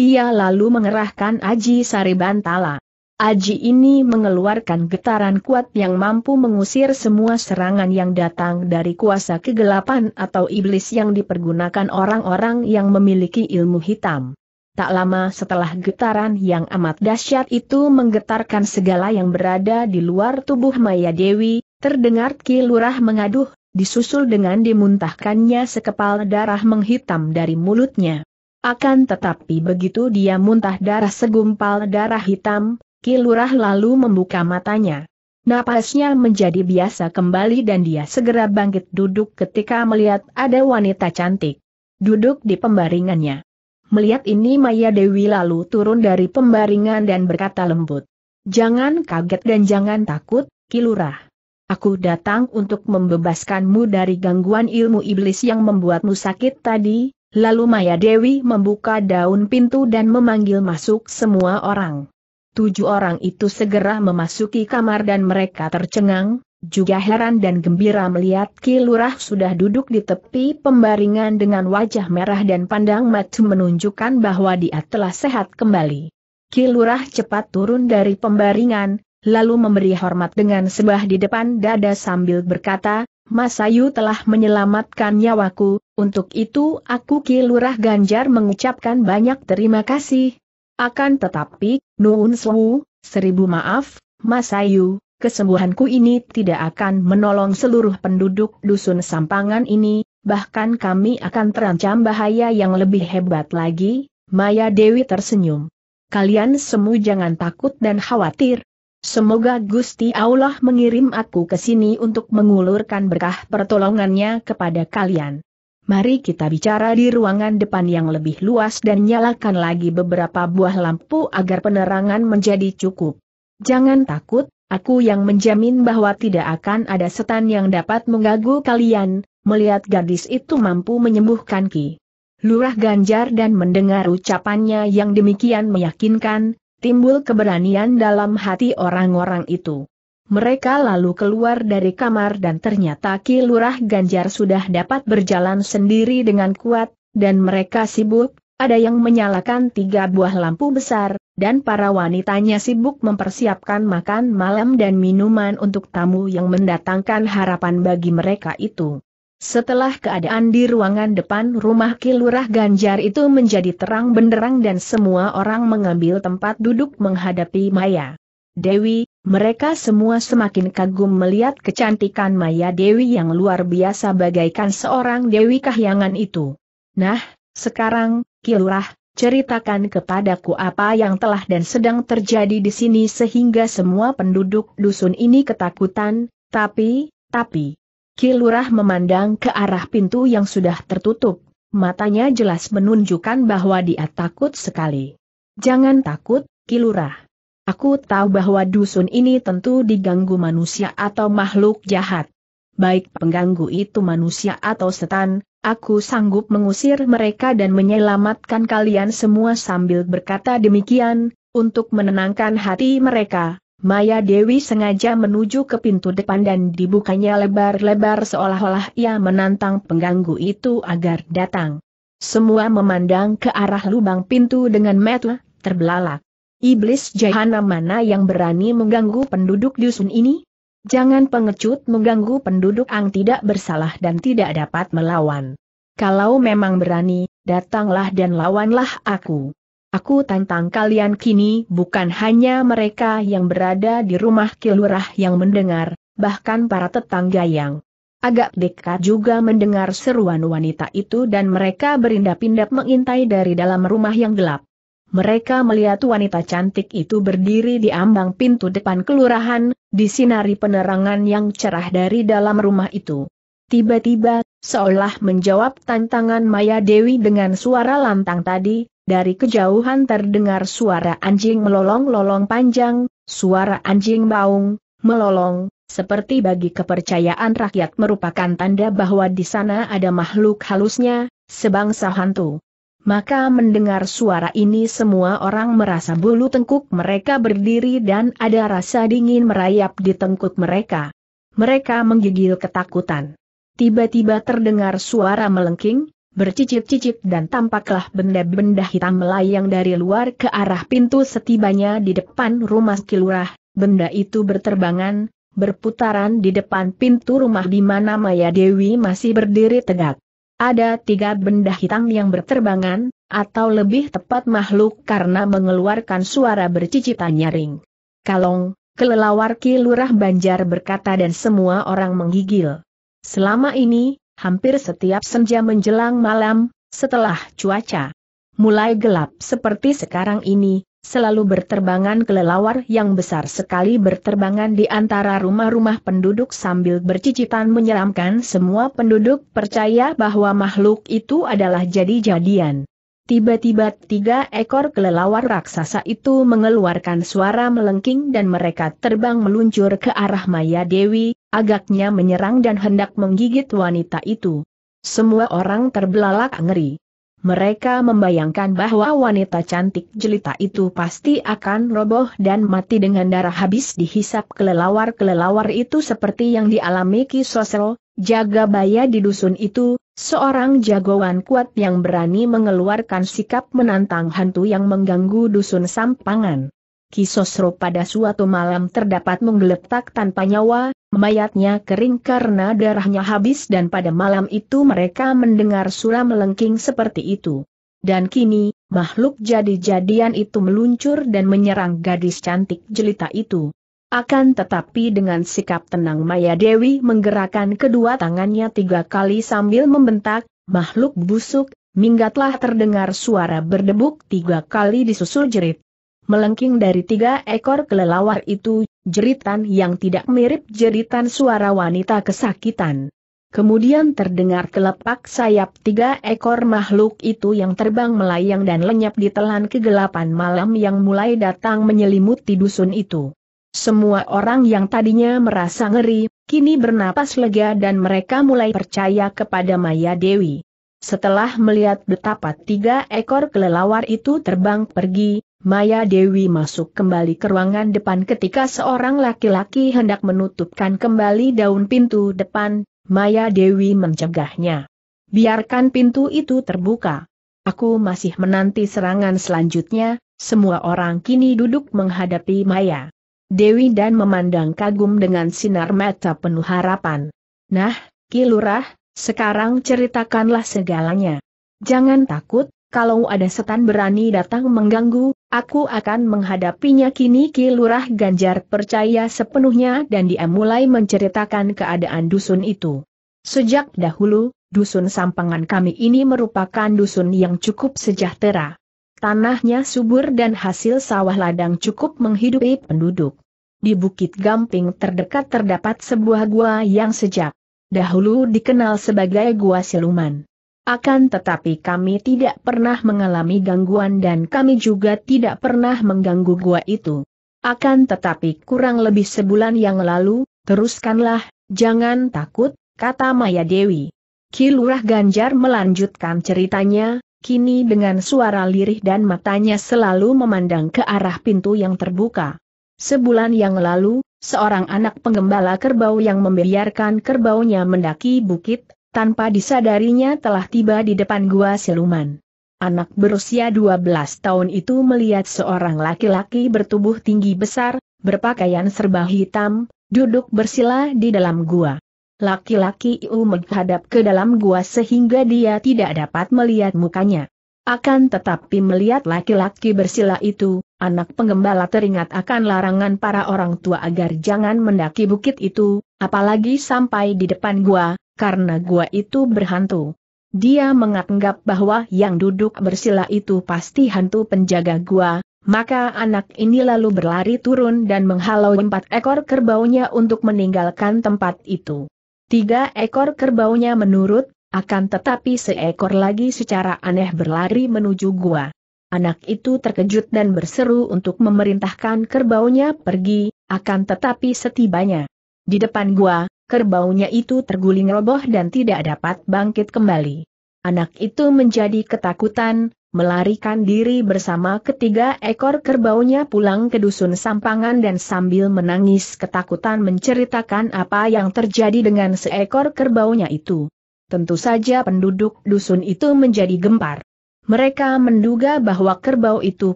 Ia lalu mengerahkan Aji Sari Bantala. Aji ini mengeluarkan getaran kuat yang mampu mengusir semua serangan yang datang dari kuasa kegelapan atau iblis yang dipergunakan orang-orang yang memiliki ilmu hitam. Tak lama setelah getaran yang amat dahsyat itu menggetarkan segala yang berada di luar tubuh Maya Dewi, Terdengar Ki Lurah mengaduh, disusul dengan dimuntahkannya sekepal darah menghitam dari mulutnya. Akan tetapi begitu dia muntah darah segumpal darah hitam, Ki Lurah lalu membuka matanya. Napasnya menjadi biasa kembali dan dia segera bangkit duduk ketika melihat ada wanita cantik. Duduk di pembaringannya. Melihat ini Maya Dewi lalu turun dari pembaringan dan berkata lembut. Jangan kaget dan jangan takut, Ki Lurah. Aku datang untuk membebaskanmu dari gangguan ilmu iblis yang membuatmu sakit tadi, lalu Maya Dewi membuka daun pintu dan memanggil masuk semua orang. Tujuh orang itu segera memasuki kamar dan mereka tercengang, juga heran dan gembira melihat Ki Lurah sudah duduk di tepi pembaringan dengan wajah merah dan pandang mata menunjukkan bahwa dia telah sehat kembali. Ki Lurah cepat turun dari pembaringan, lalu memberi hormat dengan sebah di depan dada sambil berkata, Masayu telah menyelamatkan nyawaku, untuk itu aku Ki Lurah Ganjar mengucapkan banyak terima kasih. Akan tetapi, Nuun Sewu, seribu maaf, Masayu, kesembuhanku ini tidak akan menolong seluruh penduduk dusun Sampangan ini, bahkan kami akan terancam bahaya yang lebih hebat lagi, Maya Dewi tersenyum. Kalian semua jangan takut dan khawatir, Semoga Gusti Allah mengirim aku ke sini untuk mengulurkan berkah pertolongannya kepada kalian. Mari kita bicara di ruangan depan yang lebih luas dan nyalakan lagi beberapa buah lampu agar penerangan menjadi cukup. Jangan takut, aku yang menjamin bahwa tidak akan ada setan yang dapat mengganggu kalian, melihat gadis itu mampu menyembuhkan Ki. Lurah Ganjar dan mendengar ucapannya yang demikian meyakinkan, timbul keberanian dalam hati orang-orang itu. Mereka lalu keluar dari kamar dan ternyata Ki Lurah Ganjar sudah dapat berjalan sendiri dengan kuat, dan mereka sibuk, ada yang menyalakan tiga buah lampu besar, dan para wanitanya sibuk mempersiapkan makan malam dan minuman untuk tamu yang mendatangkan harapan bagi mereka itu. Setelah keadaan di ruangan depan rumah Kilurah Ganjar itu menjadi terang benderang dan semua orang mengambil tempat duduk menghadapi Maya. Dewi, mereka semua semakin kagum melihat kecantikan Maya Dewi yang luar biasa bagaikan seorang Dewi Kahyangan itu. Nah, sekarang, Kilurah, ceritakan kepadaku apa yang telah dan sedang terjadi di sini sehingga semua penduduk dusun ini ketakutan, tapi, tapi, Kilurah memandang ke arah pintu yang sudah tertutup. Matanya jelas menunjukkan bahwa dia takut sekali. Jangan takut, Kilurah. Aku tahu bahwa dusun ini tentu diganggu manusia atau makhluk jahat. Baik pengganggu itu manusia atau setan, Aku sanggup mengusir mereka dan menyelamatkan kalian semua sambil berkata demikian, untuk menenangkan hati mereka, Maya Dewi sengaja menuju ke pintu depan dan dibukanya lebar-lebar seolah-olah ia menantang pengganggu itu agar datang. Semua memandang ke arah lubang pintu dengan mata terbelalak. Iblis jahana mana yang berani mengganggu penduduk dusun ini? Jangan pengecut mengganggu penduduk yang tidak bersalah dan tidak dapat melawan. Kalau memang berani, datanglah dan lawanlah aku. Aku tantang kalian kini bukan hanya mereka yang berada di rumah kilurah yang mendengar, bahkan para tetangga yang agak dekat juga mendengar seruan wanita itu dan mereka berindap-indap mengintai dari dalam rumah yang gelap. Mereka melihat wanita cantik itu berdiri di ambang pintu depan kelurahan, disinari penerangan yang cerah dari dalam rumah itu. Tiba-tiba, seolah menjawab tantangan Maya Dewi dengan suara lantang tadi, dari kejauhan terdengar suara anjing melolong-lolong panjang, suara anjing baung, melolong, seperti bagi kepercayaan rakyat merupakan tanda bahwa di sana ada makhluk halusnya, sebangsa hantu. Maka mendengar suara ini semua orang merasa bulu tengkuk mereka berdiri dan ada rasa dingin merayap di tengkuk mereka. Mereka menggigil ketakutan. Tiba-tiba terdengar suara melengking, Bercicip-cicip dan tampaklah benda-benda hitam melayang dari luar ke arah pintu setibanya di depan rumah kilurah, benda itu berterbangan, berputaran di depan pintu rumah di mana Maya Dewi masih berdiri tegak. Ada tiga benda hitam yang berterbangan, atau lebih tepat makhluk karena mengeluarkan suara bercicitan nyaring. Kalong, kelelawar kilurah banjar berkata dan semua orang menggigil. Selama ini, hampir setiap senja menjelang malam, setelah cuaca mulai gelap seperti sekarang ini, selalu berterbangan kelelawar yang besar sekali berterbangan di antara rumah-rumah penduduk sambil bercicitan menyeramkan semua penduduk percaya bahwa makhluk itu adalah jadi-jadian. Tiba-tiba tiga ekor kelelawar raksasa itu mengeluarkan suara melengking dan mereka terbang meluncur ke arah Maya Dewi, agaknya menyerang dan hendak menggigit wanita itu. Semua orang terbelalak ngeri. Mereka membayangkan bahwa wanita cantik jelita itu pasti akan roboh dan mati dengan darah habis dihisap kelelawar-kelelawar itu seperti yang dialami Sosro, jaga baya di dusun itu, Seorang jagoan kuat yang berani mengeluarkan sikap menantang hantu yang mengganggu dusun sampangan. Kisosro pada suatu malam terdapat menggeletak tanpa nyawa, mayatnya kering karena darahnya habis dan pada malam itu mereka mendengar suara melengking seperti itu. Dan kini, makhluk jadi-jadian itu meluncur dan menyerang gadis cantik jelita itu. Akan tetapi dengan sikap tenang Maya Dewi menggerakkan kedua tangannya tiga kali sambil membentak, makhluk busuk, minggatlah terdengar suara berdebuk tiga kali disusul jerit. Melengking dari tiga ekor kelelawar itu, jeritan yang tidak mirip jeritan suara wanita kesakitan. Kemudian terdengar kelepak sayap tiga ekor makhluk itu yang terbang melayang dan lenyap di telan kegelapan malam yang mulai datang menyelimuti dusun itu. Semua orang yang tadinya merasa ngeri, kini bernapas lega dan mereka mulai percaya kepada Maya Dewi. Setelah melihat betapa tiga ekor kelelawar itu terbang pergi, Maya Dewi masuk kembali ke ruangan depan ketika seorang laki-laki hendak menutupkan kembali daun pintu depan, Maya Dewi mencegahnya. Biarkan pintu itu terbuka. Aku masih menanti serangan selanjutnya, semua orang kini duduk menghadapi Maya. Dewi dan memandang kagum dengan sinar mata penuh harapan. Nah, Kilurah, sekarang ceritakanlah segalanya. Jangan takut, kalau ada setan berani datang mengganggu, aku akan menghadapinya kini Kilurah Ganjar percaya sepenuhnya dan dia mulai menceritakan keadaan dusun itu. Sejak dahulu, dusun Sampangan kami ini merupakan dusun yang cukup sejahtera. Tanahnya subur dan hasil sawah ladang cukup menghidupi penduduk. Di Bukit Gamping terdekat terdapat sebuah gua yang sejak dahulu dikenal sebagai Gua Siluman. Akan tetapi kami tidak pernah mengalami gangguan dan kami juga tidak pernah mengganggu gua itu. Akan tetapi kurang lebih sebulan yang lalu, teruskanlah, jangan takut, kata Maya Dewi. Kilurah Ganjar melanjutkan ceritanya, Kini dengan suara lirih dan matanya selalu memandang ke arah pintu yang terbuka. Sebulan yang lalu, seorang anak penggembala kerbau yang membiarkan kerbaunya mendaki bukit, tanpa disadarinya telah tiba di depan gua siluman. Anak berusia 12 tahun itu melihat seorang laki-laki bertubuh tinggi besar, berpakaian serba hitam, duduk bersila di dalam gua laki-laki itu menghadap ke dalam gua sehingga dia tidak dapat melihat mukanya. Akan tetapi melihat laki-laki bersila itu, anak penggembala teringat akan larangan para orang tua agar jangan mendaki bukit itu, apalagi sampai di depan gua, karena gua itu berhantu. Dia menganggap bahwa yang duduk bersila itu pasti hantu penjaga gua, maka anak ini lalu berlari turun dan menghalau empat ekor kerbaunya untuk meninggalkan tempat itu. Tiga ekor kerbaunya menurut, akan tetapi seekor lagi secara aneh berlari menuju gua. Anak itu terkejut dan berseru untuk memerintahkan kerbaunya pergi, akan tetapi setibanya. Di depan gua, kerbaunya itu terguling roboh dan tidak dapat bangkit kembali. Anak itu menjadi ketakutan, melarikan diri bersama ketiga ekor kerbaunya pulang ke dusun Sampangan dan sambil menangis ketakutan menceritakan apa yang terjadi dengan seekor kerbaunya itu. Tentu saja penduduk dusun itu menjadi gempar. Mereka menduga bahwa kerbau itu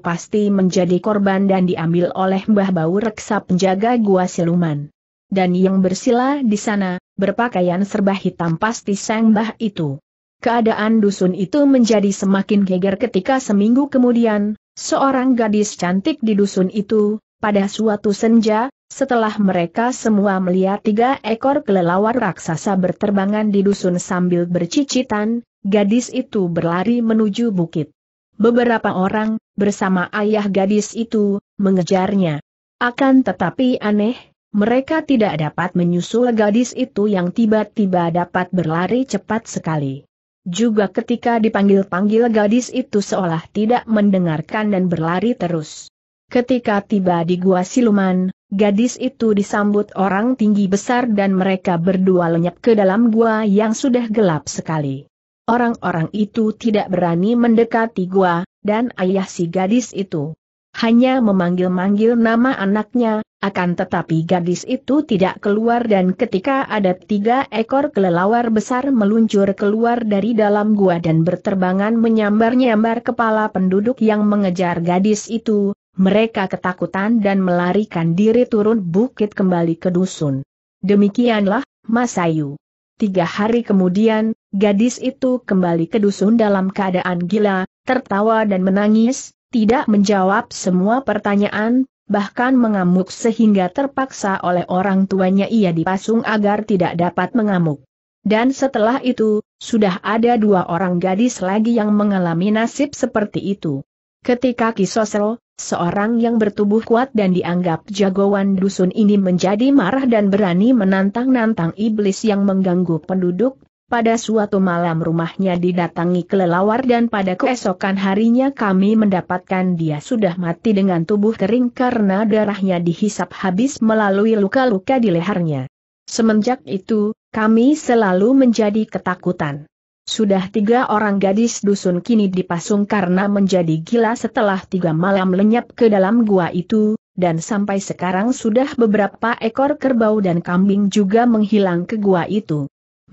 pasti menjadi korban dan diambil oleh Mbah Bau Reksa penjaga gua siluman. Dan yang bersila di sana, berpakaian serba hitam pasti Sang Mbah itu. Keadaan dusun itu menjadi semakin geger ketika seminggu kemudian, seorang gadis cantik di dusun itu, pada suatu senja, setelah mereka semua melihat tiga ekor kelelawar raksasa berterbangan di dusun sambil bercicitan, gadis itu berlari menuju bukit. Beberapa orang, bersama ayah gadis itu, mengejarnya. Akan tetapi aneh, mereka tidak dapat menyusul gadis itu yang tiba-tiba dapat berlari cepat sekali. Juga ketika dipanggil-panggil gadis itu seolah tidak mendengarkan dan berlari terus. Ketika tiba di gua siluman, gadis itu disambut orang tinggi besar dan mereka berdua lenyap ke dalam gua yang sudah gelap sekali. Orang-orang itu tidak berani mendekati gua, dan ayah si gadis itu hanya memanggil-manggil nama anaknya, akan tetapi gadis itu tidak keluar dan ketika ada tiga ekor kelelawar besar meluncur keluar dari dalam gua dan berterbangan menyambar-nyambar kepala penduduk yang mengejar gadis itu, mereka ketakutan dan melarikan diri turun bukit kembali ke dusun. Demikianlah, masayu Tiga hari kemudian, gadis itu kembali ke dusun dalam keadaan gila, tertawa dan menangis, tidak menjawab semua pertanyaan, bahkan mengamuk sehingga terpaksa oleh orang tuanya ia dipasung agar tidak dapat mengamuk. Dan setelah itu, sudah ada dua orang gadis lagi yang mengalami nasib seperti itu. Ketika Kisosro, seorang yang bertubuh kuat dan dianggap jagoan dusun ini menjadi marah dan berani menantang-nantang iblis yang mengganggu penduduk, pada suatu malam rumahnya didatangi kelelawar dan pada keesokan harinya kami mendapatkan dia sudah mati dengan tubuh kering karena darahnya dihisap habis melalui luka-luka di lehernya. Semenjak itu, kami selalu menjadi ketakutan. Sudah tiga orang gadis dusun kini dipasung karena menjadi gila setelah tiga malam lenyap ke dalam gua itu, dan sampai sekarang sudah beberapa ekor kerbau dan kambing juga menghilang ke gua itu.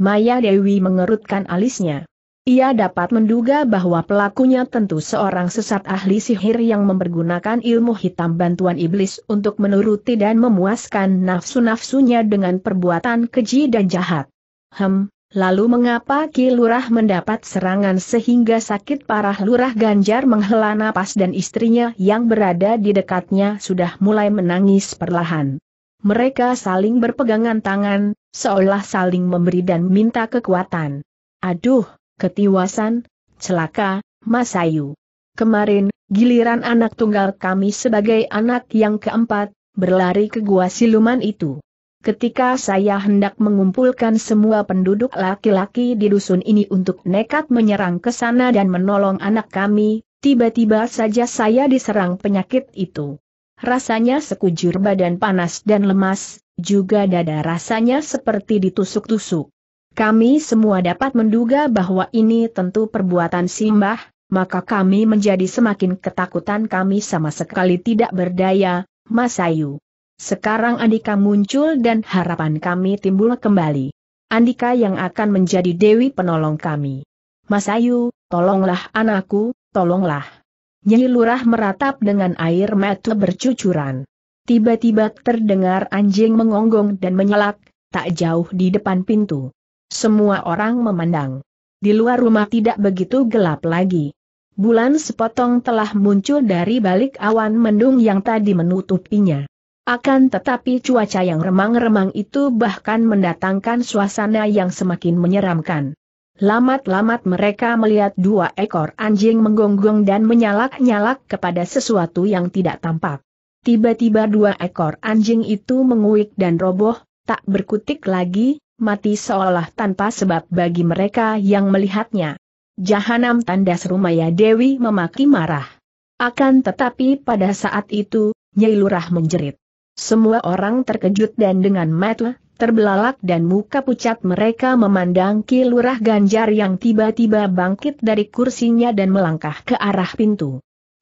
Maya Dewi mengerutkan alisnya. Ia dapat menduga bahwa pelakunya tentu seorang sesat ahli sihir yang mempergunakan ilmu hitam bantuan iblis untuk menuruti dan memuaskan nafsu-nafsunya dengan perbuatan keji dan jahat. Hem, lalu mengapa Ki Lurah mendapat serangan sehingga sakit parah Lurah Ganjar menghela napas dan istrinya yang berada di dekatnya sudah mulai menangis perlahan. Mereka saling berpegangan tangan, seolah saling memberi dan minta kekuatan. Aduh, ketiwasan, celaka, Mas Ayu. Kemarin, giliran anak tunggal kami sebagai anak yang keempat, berlari ke gua siluman itu. Ketika saya hendak mengumpulkan semua penduduk laki-laki di dusun ini untuk nekat menyerang ke sana dan menolong anak kami, tiba-tiba saja saya diserang penyakit itu. Rasanya sekujur badan panas dan lemas, juga dada rasanya seperti ditusuk-tusuk. Kami semua dapat menduga bahwa ini tentu perbuatan simbah, maka kami menjadi semakin ketakutan kami sama sekali tidak berdaya, Masayu. Sekarang Andika muncul dan harapan kami timbul kembali. Andika yang akan menjadi dewi penolong kami. Masayu, tolonglah anakku, tolonglah. Nyi Lurah meratap dengan air mata bercucuran tiba-tiba terdengar anjing mengonggong dan menyelak, tak jauh di depan pintu. Semua orang memandang. Di luar rumah tidak begitu gelap lagi. Bulan sepotong telah muncul dari balik awan mendung yang tadi menutupinya. Akan tetapi cuaca yang remang-remang itu bahkan mendatangkan suasana yang semakin menyeramkan. Lamat-lamat mereka melihat dua ekor anjing menggonggong dan menyalak-nyalak kepada sesuatu yang tidak tampak. Tiba-tiba dua ekor anjing itu menguik dan roboh, tak berkutik lagi, mati seolah tanpa sebab bagi mereka yang melihatnya. Jahanam tandas Rumaya Dewi memaki marah. Akan tetapi pada saat itu, Nyai Lurah menjerit. Semua orang terkejut dan dengan mata terbelalak dan muka pucat mereka memandang Ki Lurah Ganjar yang tiba-tiba bangkit dari kursinya dan melangkah ke arah pintu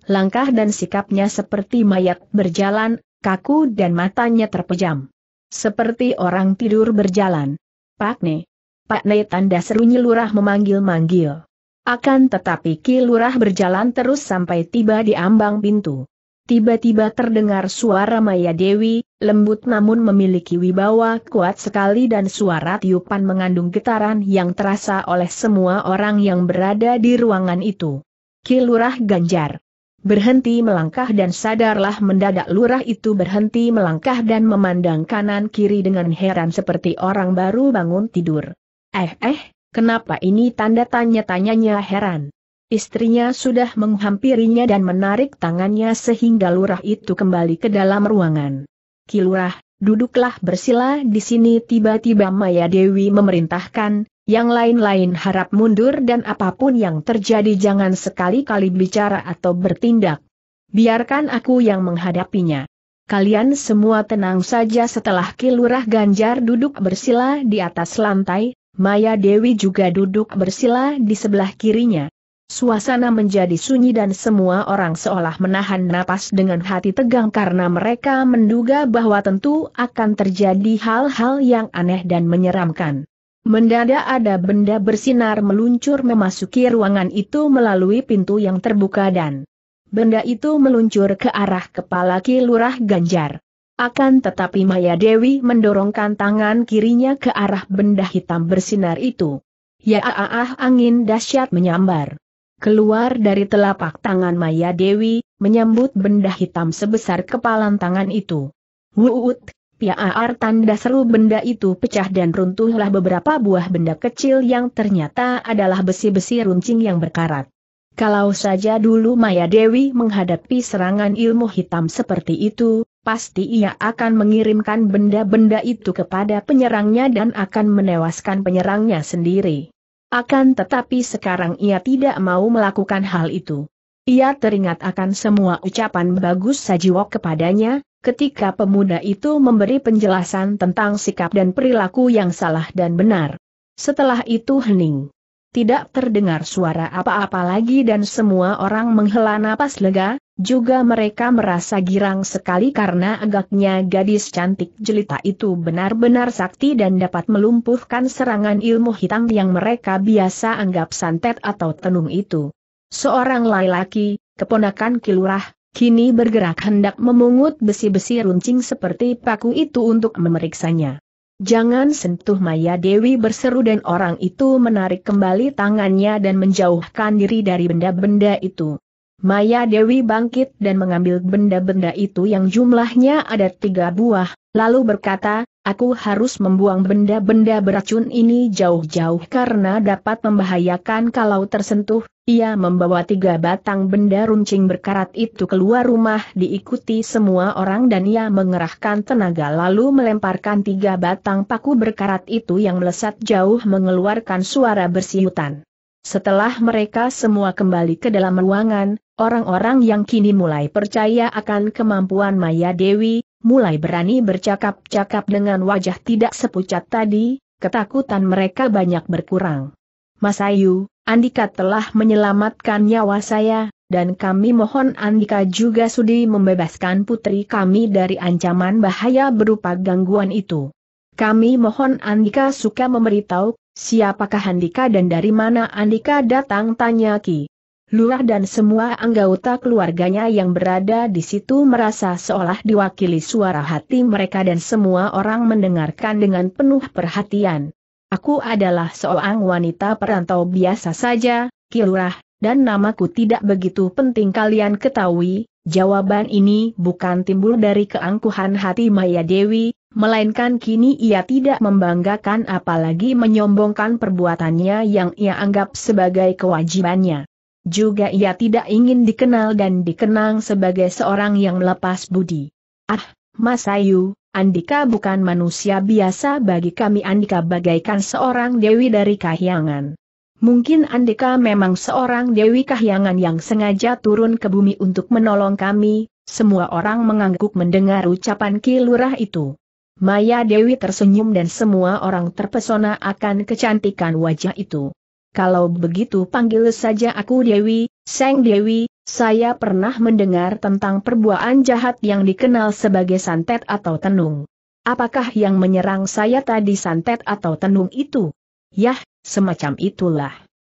langkah dan sikapnya seperti mayat berjalan, kaku dan matanya terpejam. Seperti orang tidur berjalan. Pak Ne. Pak Ne tanda serunya lurah memanggil-manggil. Akan tetapi kilurah berjalan terus sampai tiba di ambang pintu. Tiba-tiba terdengar suara Maya Dewi, lembut namun memiliki wibawa kuat sekali dan suara tiupan mengandung getaran yang terasa oleh semua orang yang berada di ruangan itu. Kilurah Ganjar. Berhenti melangkah dan sadarlah mendadak lurah itu berhenti melangkah dan memandang kanan kiri dengan heran seperti orang baru bangun tidur. Eh eh, kenapa ini tanda tanya-tanyanya heran. Istrinya sudah menghampirinya dan menarik tangannya sehingga lurah itu kembali ke dalam ruangan. Kilurah, duduklah bersila di sini tiba-tiba Maya Dewi memerintahkan, yang lain-lain harap mundur dan apapun yang terjadi jangan sekali-kali bicara atau bertindak. Biarkan aku yang menghadapinya. Kalian semua tenang saja setelah Kilurah Ganjar duduk bersila di atas lantai, Maya Dewi juga duduk bersila di sebelah kirinya. Suasana menjadi sunyi dan semua orang seolah menahan napas dengan hati tegang karena mereka menduga bahwa tentu akan terjadi hal-hal yang aneh dan menyeramkan. Mendadak ada benda bersinar meluncur memasuki ruangan itu melalui pintu yang terbuka dan benda itu meluncur ke arah kepala Ki Lurah Ganjar. Akan tetapi Maya Dewi mendorongkan tangan kirinya ke arah benda hitam bersinar itu. Ya ah, ah, ah angin dahsyat menyambar. Keluar dari telapak tangan Maya Dewi, menyambut benda hitam sebesar kepalan tangan itu. Wuut, Piaar ya tanda seru benda itu pecah dan runtuhlah beberapa buah benda kecil yang ternyata adalah besi-besi runcing yang berkarat. Kalau saja dulu Maya Dewi menghadapi serangan ilmu hitam seperti itu, pasti ia akan mengirimkan benda-benda itu kepada penyerangnya dan akan menewaskan penyerangnya sendiri. Akan tetapi sekarang ia tidak mau melakukan hal itu. Ia teringat akan semua ucapan bagus Sajiwok kepadanya, ketika pemuda itu memberi penjelasan tentang sikap dan perilaku yang salah dan benar. Setelah itu hening. Tidak terdengar suara apa-apa lagi dan semua orang menghela napas lega, juga mereka merasa girang sekali karena agaknya gadis cantik jelita itu benar-benar sakti dan dapat melumpuhkan serangan ilmu hitam yang mereka biasa anggap santet atau tenung itu. Seorang laki-laki, keponakan kilurah, Kini bergerak hendak memungut besi-besi runcing seperti paku itu untuk memeriksanya. Jangan sentuh Maya Dewi berseru dan orang itu menarik kembali tangannya dan menjauhkan diri dari benda-benda itu. Maya Dewi bangkit dan mengambil benda-benda itu yang jumlahnya ada tiga buah, lalu berkata, aku harus membuang benda-benda beracun ini jauh-jauh karena dapat membahayakan kalau tersentuh, ia membawa tiga batang benda runcing berkarat itu keluar rumah diikuti semua orang dan ia mengerahkan tenaga lalu melemparkan tiga batang paku berkarat itu yang melesat jauh mengeluarkan suara bersiutan. Setelah mereka semua kembali ke dalam ruangan, orang-orang yang kini mulai percaya akan kemampuan Maya Dewi, mulai berani bercakap-cakap dengan wajah tidak sepucat tadi, ketakutan mereka banyak berkurang. Masayu, Andika telah menyelamatkan nyawa saya, dan kami mohon Andika juga sudi membebaskan putri kami dari ancaman bahaya berupa gangguan itu. Kami mohon Andika suka memberitahu, siapakah Andika dan dari mana Andika datang tanya Ki. Lurah dan semua anggota keluarganya yang berada di situ merasa seolah diwakili suara hati mereka dan semua orang mendengarkan dengan penuh perhatian. Aku adalah seorang wanita perantau biasa saja, Kilurah, dan namaku tidak begitu penting kalian ketahui, jawaban ini bukan timbul dari keangkuhan hati Maya Dewi, melainkan kini ia tidak membanggakan apalagi menyombongkan perbuatannya yang ia anggap sebagai kewajibannya. Juga ia tidak ingin dikenal dan dikenang sebagai seorang yang melepas budi. Ah, Mas Ayu. Andika bukan manusia biasa bagi kami Andika bagaikan seorang dewi dari kahyangan. Mungkin Andika memang seorang dewi kahyangan yang sengaja turun ke bumi untuk menolong kami, semua orang mengangguk mendengar ucapan Ki Lurah itu. Maya Dewi tersenyum dan semua orang terpesona akan kecantikan wajah itu. Kalau begitu panggil saja aku Dewi, Seng Dewi, saya pernah mendengar tentang perbuatan jahat yang dikenal sebagai santet atau tenung. Apakah yang menyerang saya tadi santet atau tenung itu? Yah, semacam itulah.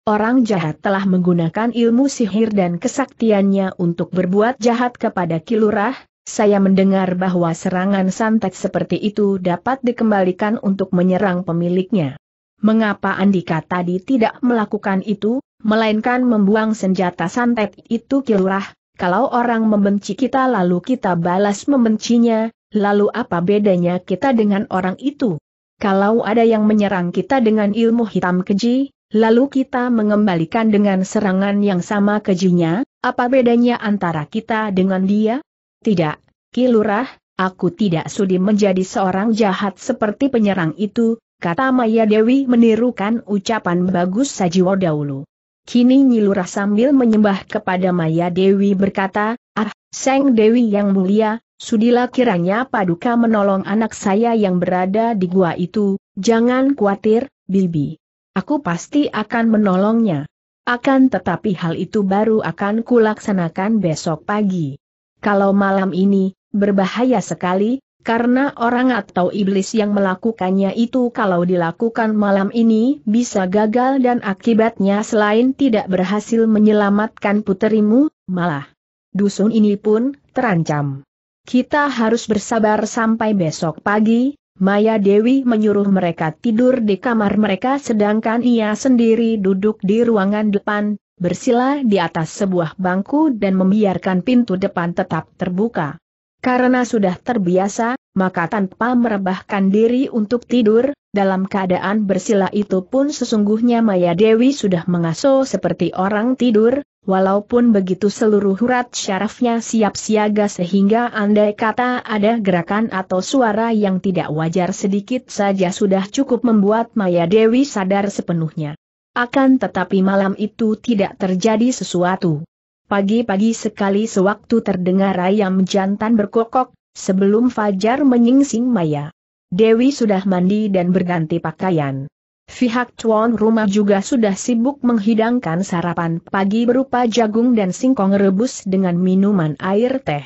Orang jahat telah menggunakan ilmu sihir dan kesaktiannya untuk berbuat jahat kepada kilurah, saya mendengar bahwa serangan santet seperti itu dapat dikembalikan untuk menyerang pemiliknya. Mengapa Andika tadi tidak melakukan itu? melainkan membuang senjata santet itu kilurah, kalau orang membenci kita lalu kita balas membencinya, lalu apa bedanya kita dengan orang itu? Kalau ada yang menyerang kita dengan ilmu hitam keji, lalu kita mengembalikan dengan serangan yang sama kejinya, apa bedanya antara kita dengan dia? Tidak, kilurah, aku tidak sudi menjadi seorang jahat seperti penyerang itu, kata Maya Dewi menirukan ucapan bagus Sajiwo dahulu. Kini Nyilurah sambil menyembah kepada Maya Dewi berkata, Ah, Seng Dewi yang mulia, sudilah kiranya paduka menolong anak saya yang berada di gua itu, jangan khawatir, Bibi. Aku pasti akan menolongnya. Akan tetapi hal itu baru akan kulaksanakan besok pagi. Kalau malam ini, berbahaya sekali, karena orang atau iblis yang melakukannya itu kalau dilakukan malam ini bisa gagal dan akibatnya selain tidak berhasil menyelamatkan puterimu, malah dusun ini pun terancam. Kita harus bersabar sampai besok pagi, Maya Dewi menyuruh mereka tidur di kamar mereka sedangkan ia sendiri duduk di ruangan depan, bersila di atas sebuah bangku dan membiarkan pintu depan tetap terbuka. Karena sudah terbiasa, maka tanpa merebahkan diri untuk tidur, dalam keadaan bersila itu pun sesungguhnya Maya Dewi sudah mengasuh seperti orang tidur, walaupun begitu seluruh urat syarafnya siap siaga sehingga andai kata ada gerakan atau suara yang tidak wajar sedikit saja sudah cukup membuat Maya Dewi sadar sepenuhnya. Akan tetapi malam itu tidak terjadi sesuatu. Pagi-pagi sekali sewaktu terdengar ayam jantan berkokok, sebelum Fajar menyingsing Maya. Dewi sudah mandi dan berganti pakaian. Pihak tuan rumah juga sudah sibuk menghidangkan sarapan pagi berupa jagung dan singkong rebus dengan minuman air teh.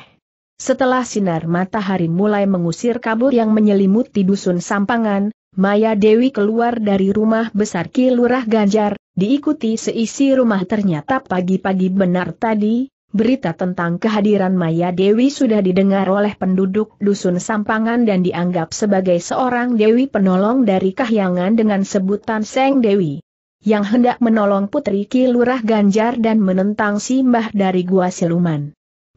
Setelah sinar matahari mulai mengusir kabut yang menyelimuti dusun Sampangan, Maya Dewi keluar dari rumah besar Kilurah Ganjar, diikuti seisi rumah ternyata pagi-pagi benar tadi, berita tentang kehadiran Maya Dewi sudah didengar oleh penduduk dusun Sampangan dan dianggap sebagai seorang Dewi penolong dari Kahyangan dengan sebutan Seng Dewi. Yang hendak menolong Putri Ki Lurah Ganjar dan menentang Simbah dari Gua Siluman.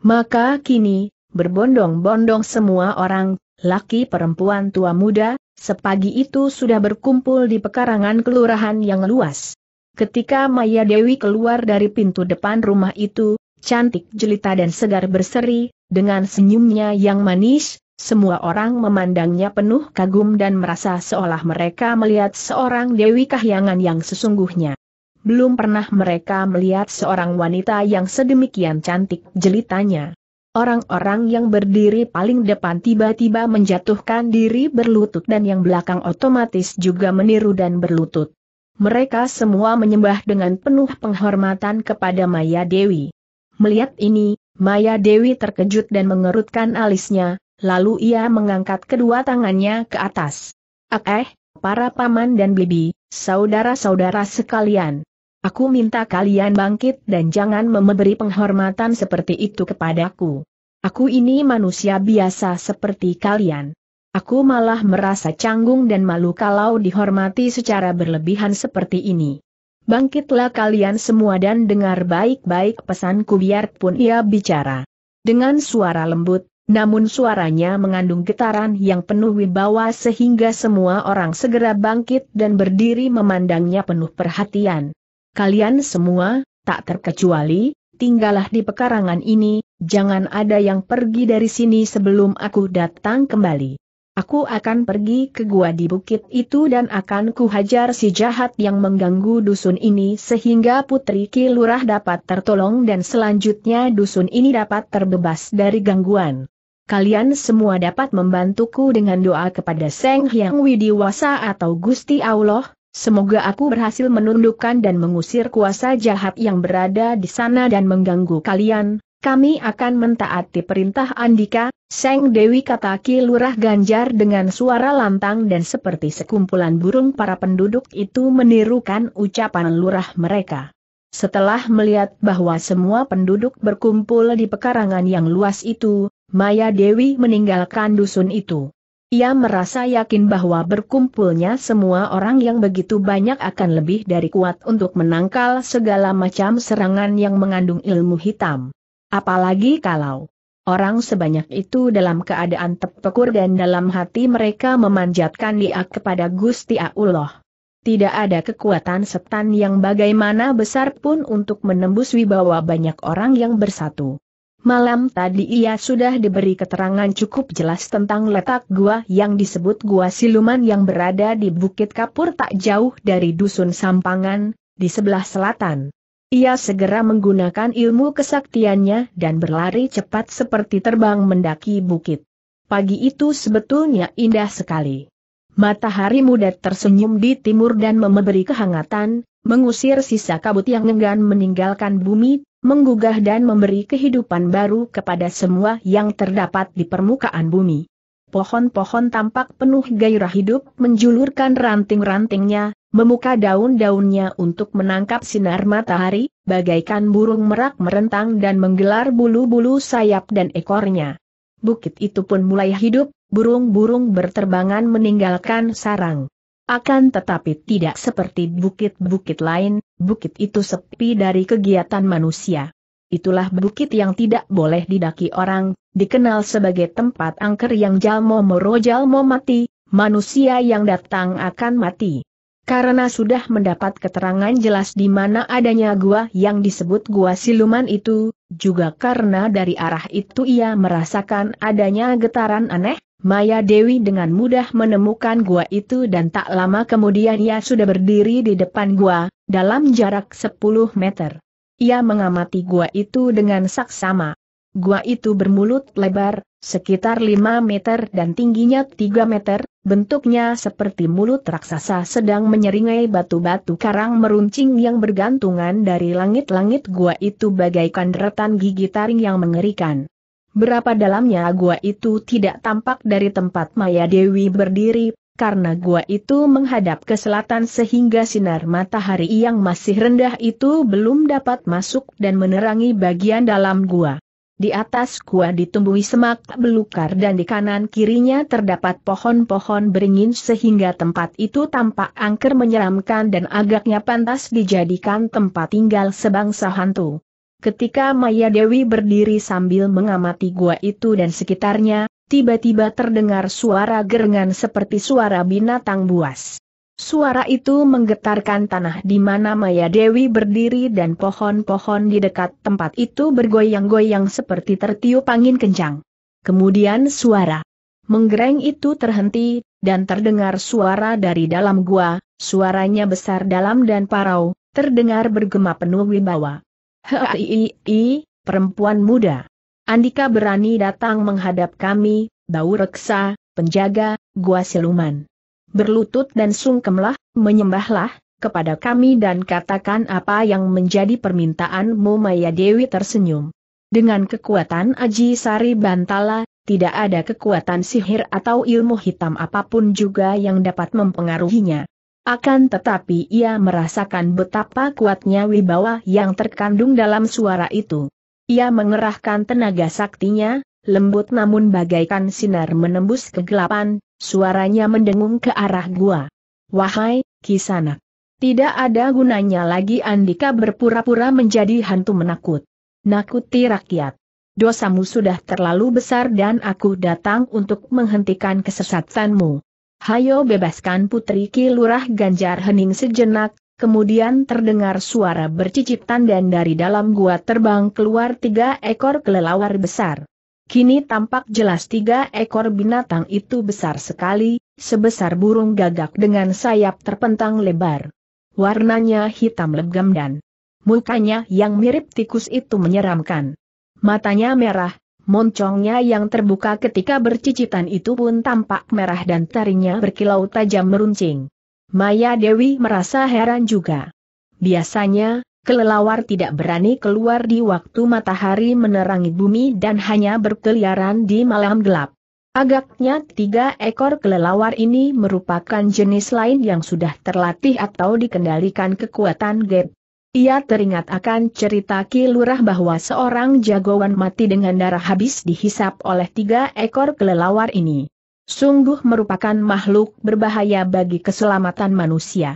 Maka kini, berbondong-bondong semua orang, laki perempuan tua muda, sepagi itu sudah berkumpul di pekarangan kelurahan yang luas. Ketika Maya Dewi keluar dari pintu depan rumah itu, cantik jelita dan segar berseri, dengan senyumnya yang manis, semua orang memandangnya penuh kagum dan merasa seolah mereka melihat seorang Dewi Kahyangan yang sesungguhnya. Belum pernah mereka melihat seorang wanita yang sedemikian cantik jelitanya. Orang-orang yang berdiri paling depan tiba-tiba menjatuhkan diri berlutut dan yang belakang otomatis juga meniru dan berlutut mereka semua menyembah dengan penuh penghormatan kepada Maya Dewi. Melihat ini, Maya Dewi terkejut dan mengerutkan alisnya, lalu ia mengangkat kedua tangannya ke atas. Ah, eh, para paman dan bibi, saudara-saudara sekalian. Aku minta kalian bangkit dan jangan memberi penghormatan seperti itu kepadaku. Aku ini manusia biasa seperti kalian. Aku malah merasa canggung dan malu kalau dihormati secara berlebihan seperti ini. Bangkitlah kalian semua dan dengar baik-baik pesanku biarpun ia bicara. Dengan suara lembut, namun suaranya mengandung getaran yang penuh wibawa sehingga semua orang segera bangkit dan berdiri memandangnya penuh perhatian. Kalian semua, tak terkecuali, tinggallah di pekarangan ini, jangan ada yang pergi dari sini sebelum aku datang kembali. Aku akan pergi ke gua di bukit itu dan akan kuhajar si jahat yang mengganggu dusun ini sehingga putri Kilurah dapat tertolong dan selanjutnya dusun ini dapat terbebas dari gangguan. Kalian semua dapat membantuku dengan doa kepada Seng Hyang Widiwasa atau Gusti Allah, semoga aku berhasil menundukkan dan mengusir kuasa jahat yang berada di sana dan mengganggu kalian, kami akan mentaati perintah Andika, Seng Dewi kata Ki Lurah Ganjar dengan suara lantang dan seperti sekumpulan burung para penduduk itu menirukan ucapan lurah mereka. Setelah melihat bahwa semua penduduk berkumpul di pekarangan yang luas itu, Maya Dewi meninggalkan dusun itu. Ia merasa yakin bahwa berkumpulnya semua orang yang begitu banyak akan lebih dari kuat untuk menangkal segala macam serangan yang mengandung ilmu hitam. Apalagi kalau orang sebanyak itu dalam keadaan terpekur dan dalam hati mereka memanjatkan dia kepada Gusti Allah. Tidak ada kekuatan setan yang bagaimana besar pun untuk menembus wibawa banyak orang yang bersatu. Malam tadi ia sudah diberi keterangan cukup jelas tentang letak gua yang disebut gua siluman yang berada di Bukit Kapur tak jauh dari Dusun Sampangan, di sebelah selatan. Ia segera menggunakan ilmu kesaktiannya dan berlari cepat seperti terbang mendaki bukit. Pagi itu sebetulnya indah sekali. Matahari muda tersenyum di timur dan memberi kehangatan, mengusir sisa kabut yang enggan meninggalkan bumi, menggugah dan memberi kehidupan baru kepada semua yang terdapat di permukaan bumi. Pohon-pohon tampak penuh gairah hidup menjulurkan ranting-rantingnya, memuka daun-daunnya untuk menangkap sinar matahari, bagaikan burung merak merentang dan menggelar bulu-bulu sayap dan ekornya. Bukit itu pun mulai hidup, burung-burung berterbangan meninggalkan sarang. Akan tetapi tidak seperti bukit-bukit lain, bukit itu sepi dari kegiatan manusia. Itulah bukit yang tidak boleh didaki orang, dikenal sebagai tempat angker yang jalmo moro jalmo mati, manusia yang datang akan mati. Karena sudah mendapat keterangan jelas di mana adanya gua yang disebut gua siluman itu, juga karena dari arah itu ia merasakan adanya getaran aneh, Maya Dewi dengan mudah menemukan gua itu dan tak lama kemudian ia sudah berdiri di depan gua, dalam jarak 10 meter. Ia mengamati gua itu dengan saksama. Gua itu bermulut lebar, sekitar 5 meter dan tingginya 3 meter, bentuknya seperti mulut raksasa sedang menyeringai batu-batu karang meruncing yang bergantungan dari langit-langit gua itu bagaikan deretan gigi taring yang mengerikan. Berapa dalamnya gua itu tidak tampak dari tempat Maya Dewi berdiri, karena gua itu menghadap ke selatan sehingga sinar matahari yang masih rendah itu belum dapat masuk dan menerangi bagian dalam gua. Di atas gua ditumbuhi semak belukar dan di kanan kirinya terdapat pohon-pohon beringin sehingga tempat itu tampak angker menyeramkan dan agaknya pantas dijadikan tempat tinggal sebangsa hantu. Ketika Maya Dewi berdiri sambil mengamati gua itu dan sekitarnya, tiba-tiba terdengar suara gerengan seperti suara binatang buas. Suara itu menggetarkan tanah di mana Maya Dewi berdiri dan pohon-pohon di dekat tempat itu bergoyang-goyang seperti tertiup angin kencang. Kemudian suara menggereng itu terhenti, dan terdengar suara dari dalam gua, suaranya besar dalam dan parau, terdengar bergema penuh wibawa. Hei, perempuan muda. Andika berani datang menghadap kami, bau reksa, penjaga, gua siluman berlutut dan sungkemlah, menyembahlah, kepada kami dan katakan apa yang menjadi permintaanmu Maya Dewi tersenyum. Dengan kekuatan Aji Sari Bantala, tidak ada kekuatan sihir atau ilmu hitam apapun juga yang dapat mempengaruhinya. Akan tetapi ia merasakan betapa kuatnya wibawa yang terkandung dalam suara itu. Ia mengerahkan tenaga saktinya, lembut namun bagaikan sinar menembus kegelapan, Suaranya mendengung ke arah gua. Wahai, kisanak. Tidak ada gunanya lagi Andika berpura-pura menjadi hantu menakut. Nakuti rakyat. Dosamu sudah terlalu besar dan aku datang untuk menghentikan kesesatanmu. Hayo bebaskan putri Ki Lurah Ganjar Hening sejenak, kemudian terdengar suara bercicitan dan dari dalam gua terbang keluar tiga ekor kelelawar besar. Kini tampak jelas tiga ekor binatang itu besar sekali, sebesar burung gagak dengan sayap terpentang lebar. Warnanya hitam legam dan mukanya yang mirip tikus itu menyeramkan. Matanya merah, moncongnya yang terbuka ketika bercicitan itu pun tampak merah dan tarinya berkilau tajam meruncing. Maya Dewi merasa heran juga. Biasanya, kelelawar tidak berani keluar di waktu matahari menerangi bumi dan hanya berkeliaran di malam gelap. Agaknya tiga ekor kelelawar ini merupakan jenis lain yang sudah terlatih atau dikendalikan kekuatan Gap. Ia teringat akan cerita Ki bahwa seorang jagoan mati dengan darah habis dihisap oleh tiga ekor kelelawar ini. Sungguh merupakan makhluk berbahaya bagi keselamatan manusia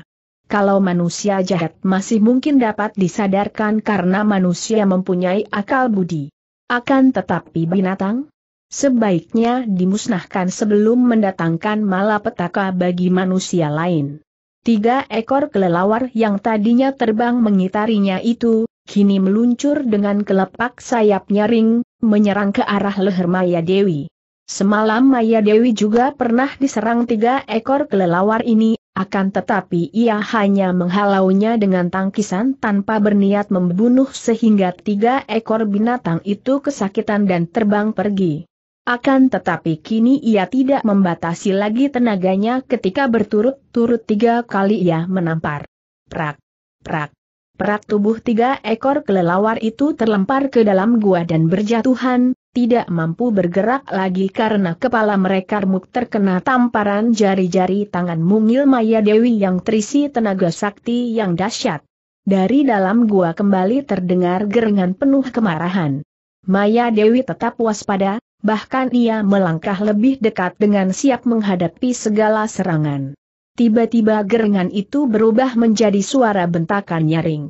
kalau manusia jahat masih mungkin dapat disadarkan karena manusia mempunyai akal budi. Akan tetapi binatang? Sebaiknya dimusnahkan sebelum mendatangkan malapetaka bagi manusia lain. Tiga ekor kelelawar yang tadinya terbang mengitarinya itu, kini meluncur dengan kelepak sayap nyaring, menyerang ke arah leher Maya Dewi. Semalam Maya Dewi juga pernah diserang tiga ekor kelelawar ini akan tetapi ia hanya menghalaunya dengan tangkisan tanpa berniat membunuh sehingga tiga ekor binatang itu kesakitan dan terbang pergi. Akan tetapi kini ia tidak membatasi lagi tenaganya ketika berturut-turut tiga kali ia menampar. Prak, prak, prak tubuh tiga ekor kelelawar itu terlempar ke dalam gua dan berjatuhan, tidak mampu bergerak lagi karena kepala mereka remuk terkena tamparan jari-jari tangan mungil Maya Dewi yang terisi tenaga sakti yang dahsyat. Dari dalam gua kembali terdengar gerengan penuh kemarahan. Maya Dewi tetap waspada, bahkan ia melangkah lebih dekat dengan siap menghadapi segala serangan. Tiba-tiba gerengan itu berubah menjadi suara bentakan nyaring.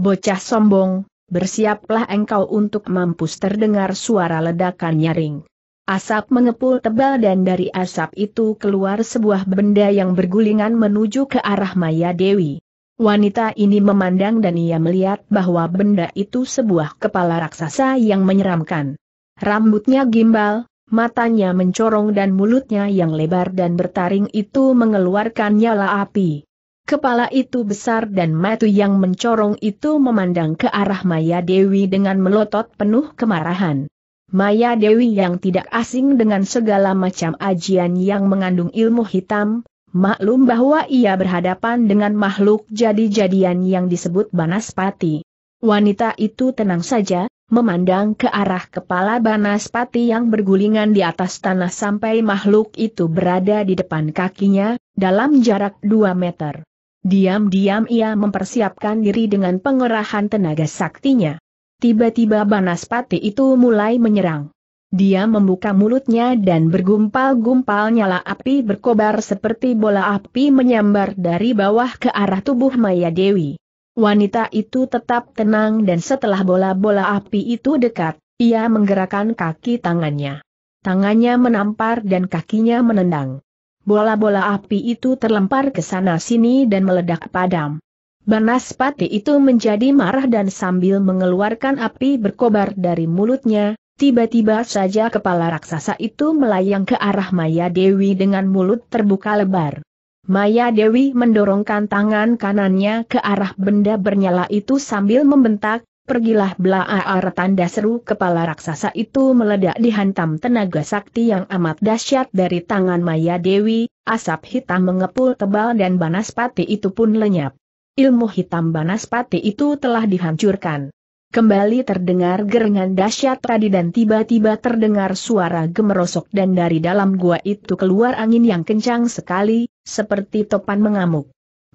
Bocah sombong, bersiaplah engkau untuk mampus terdengar suara ledakan nyaring. Asap mengepul tebal dan dari asap itu keluar sebuah benda yang bergulingan menuju ke arah Maya Dewi. Wanita ini memandang dan ia melihat bahwa benda itu sebuah kepala raksasa yang menyeramkan. Rambutnya gimbal, matanya mencorong dan mulutnya yang lebar dan bertaring itu mengeluarkan nyala api. Kepala itu besar dan matu yang mencorong itu memandang ke arah Maya Dewi dengan melotot penuh kemarahan. Maya Dewi yang tidak asing dengan segala macam ajian yang mengandung ilmu hitam, maklum bahwa ia berhadapan dengan makhluk jadi-jadian yang disebut Banaspati. Wanita itu tenang saja, memandang ke arah kepala Banaspati yang bergulingan di atas tanah sampai makhluk itu berada di depan kakinya, dalam jarak 2 meter. Diam-diam ia mempersiapkan diri dengan pengerahan tenaga saktinya. Tiba-tiba Banaspati itu mulai menyerang. Dia membuka mulutnya dan bergumpal-gumpal nyala api berkobar seperti bola api menyambar dari bawah ke arah tubuh Maya Dewi. Wanita itu tetap tenang dan setelah bola-bola api itu dekat, ia menggerakkan kaki tangannya. Tangannya menampar dan kakinya menendang. Bola-bola api itu terlempar ke sana-sini dan meledak padam. Banaspati itu menjadi marah dan sambil mengeluarkan api berkobar dari mulutnya, tiba-tiba saja kepala raksasa itu melayang ke arah Maya Dewi dengan mulut terbuka lebar. Maya Dewi mendorongkan tangan kanannya ke arah benda bernyala itu sambil membentak, Pergilah belaar tanda seru kepala raksasa itu meledak dihantam tenaga sakti yang amat dahsyat dari tangan Maya Dewi, asap hitam mengepul tebal dan banaspati itu pun lenyap. Ilmu hitam banaspati itu telah dihancurkan. Kembali terdengar gerengan dahsyat tadi dan tiba-tiba terdengar suara gemerosok dan dari dalam gua itu keluar angin yang kencang sekali, seperti topan mengamuk.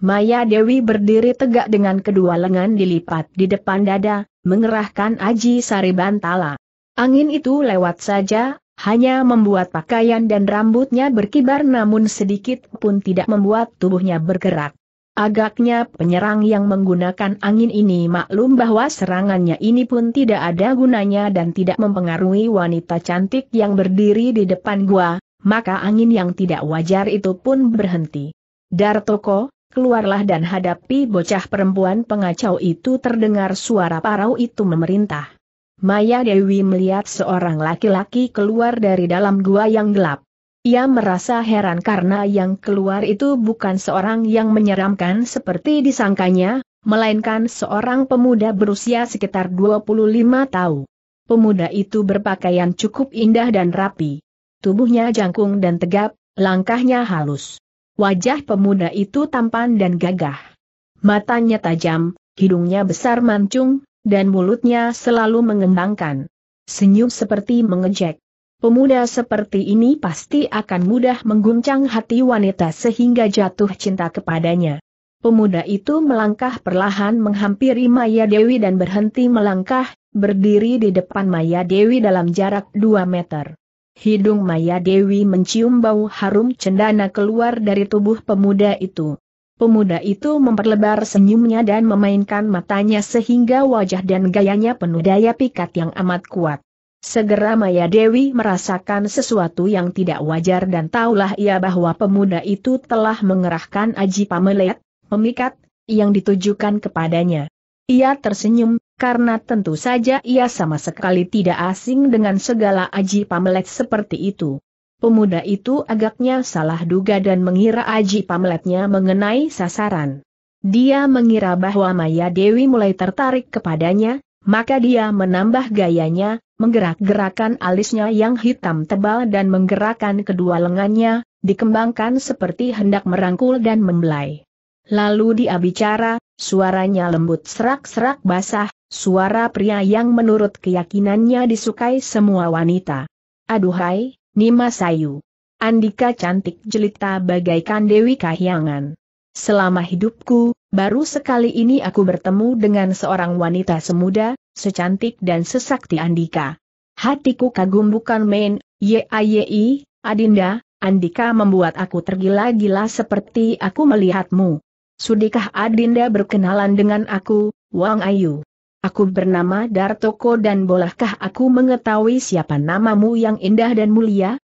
Maya Dewi berdiri tegak dengan kedua lengan dilipat di depan dada, mengerahkan Aji Sari Bantala. Angin itu lewat saja, hanya membuat pakaian dan rambutnya berkibar namun sedikit pun tidak membuat tubuhnya bergerak. Agaknya penyerang yang menggunakan angin ini maklum bahwa serangannya ini pun tidak ada gunanya dan tidak mempengaruhi wanita cantik yang berdiri di depan gua, maka angin yang tidak wajar itu pun berhenti. Dartoko, keluarlah dan hadapi bocah perempuan pengacau itu terdengar suara parau itu memerintah. Maya Dewi melihat seorang laki-laki keluar dari dalam gua yang gelap. Ia merasa heran karena yang keluar itu bukan seorang yang menyeramkan seperti disangkanya, melainkan seorang pemuda berusia sekitar 25 tahun. Pemuda itu berpakaian cukup indah dan rapi. Tubuhnya jangkung dan tegap, langkahnya halus. Wajah pemuda itu tampan dan gagah. Matanya tajam, hidungnya besar mancung, dan mulutnya selalu mengembangkan. Senyum seperti mengejek. Pemuda seperti ini pasti akan mudah mengguncang hati wanita sehingga jatuh cinta kepadanya. Pemuda itu melangkah perlahan menghampiri Maya Dewi dan berhenti melangkah, berdiri di depan Maya Dewi dalam jarak 2 meter. Hidung Maya Dewi mencium bau harum cendana keluar dari tubuh pemuda itu. Pemuda itu memperlebar senyumnya dan memainkan matanya sehingga wajah dan gayanya penuh daya pikat yang amat kuat. Segera Maya Dewi merasakan sesuatu yang tidak wajar dan taulah ia bahwa pemuda itu telah mengerahkan aji pamelet, memikat, yang ditujukan kepadanya. Ia tersenyum, karena tentu saja ia sama sekali tidak asing dengan segala Aji Pamlet seperti itu. Pemuda itu agaknya salah duga dan mengira Aji Pamletnya mengenai sasaran. Dia mengira bahwa Maya Dewi mulai tertarik kepadanya, maka dia menambah gayanya, menggerak-gerakan alisnya yang hitam tebal dan menggerakkan kedua lengannya, dikembangkan seperti hendak merangkul dan membelai. Lalu dia bicara, suaranya lembut serak-serak basah, Suara pria yang menurut keyakinannya disukai semua wanita. Aduhai, Nima Sayu. Andika cantik jelita bagaikan Dewi Kahyangan. Selama hidupku, baru sekali ini aku bertemu dengan seorang wanita semuda, secantik dan sesakti Andika. Hatiku kagum bukan main, YAYI, Adinda, Andika membuat aku tergila-gila seperti aku melihatmu. Sudikah Adinda berkenalan dengan aku, Wang Ayu? Aku bernama Dartoko dan bolehkah aku mengetahui siapa namamu yang indah dan mulia?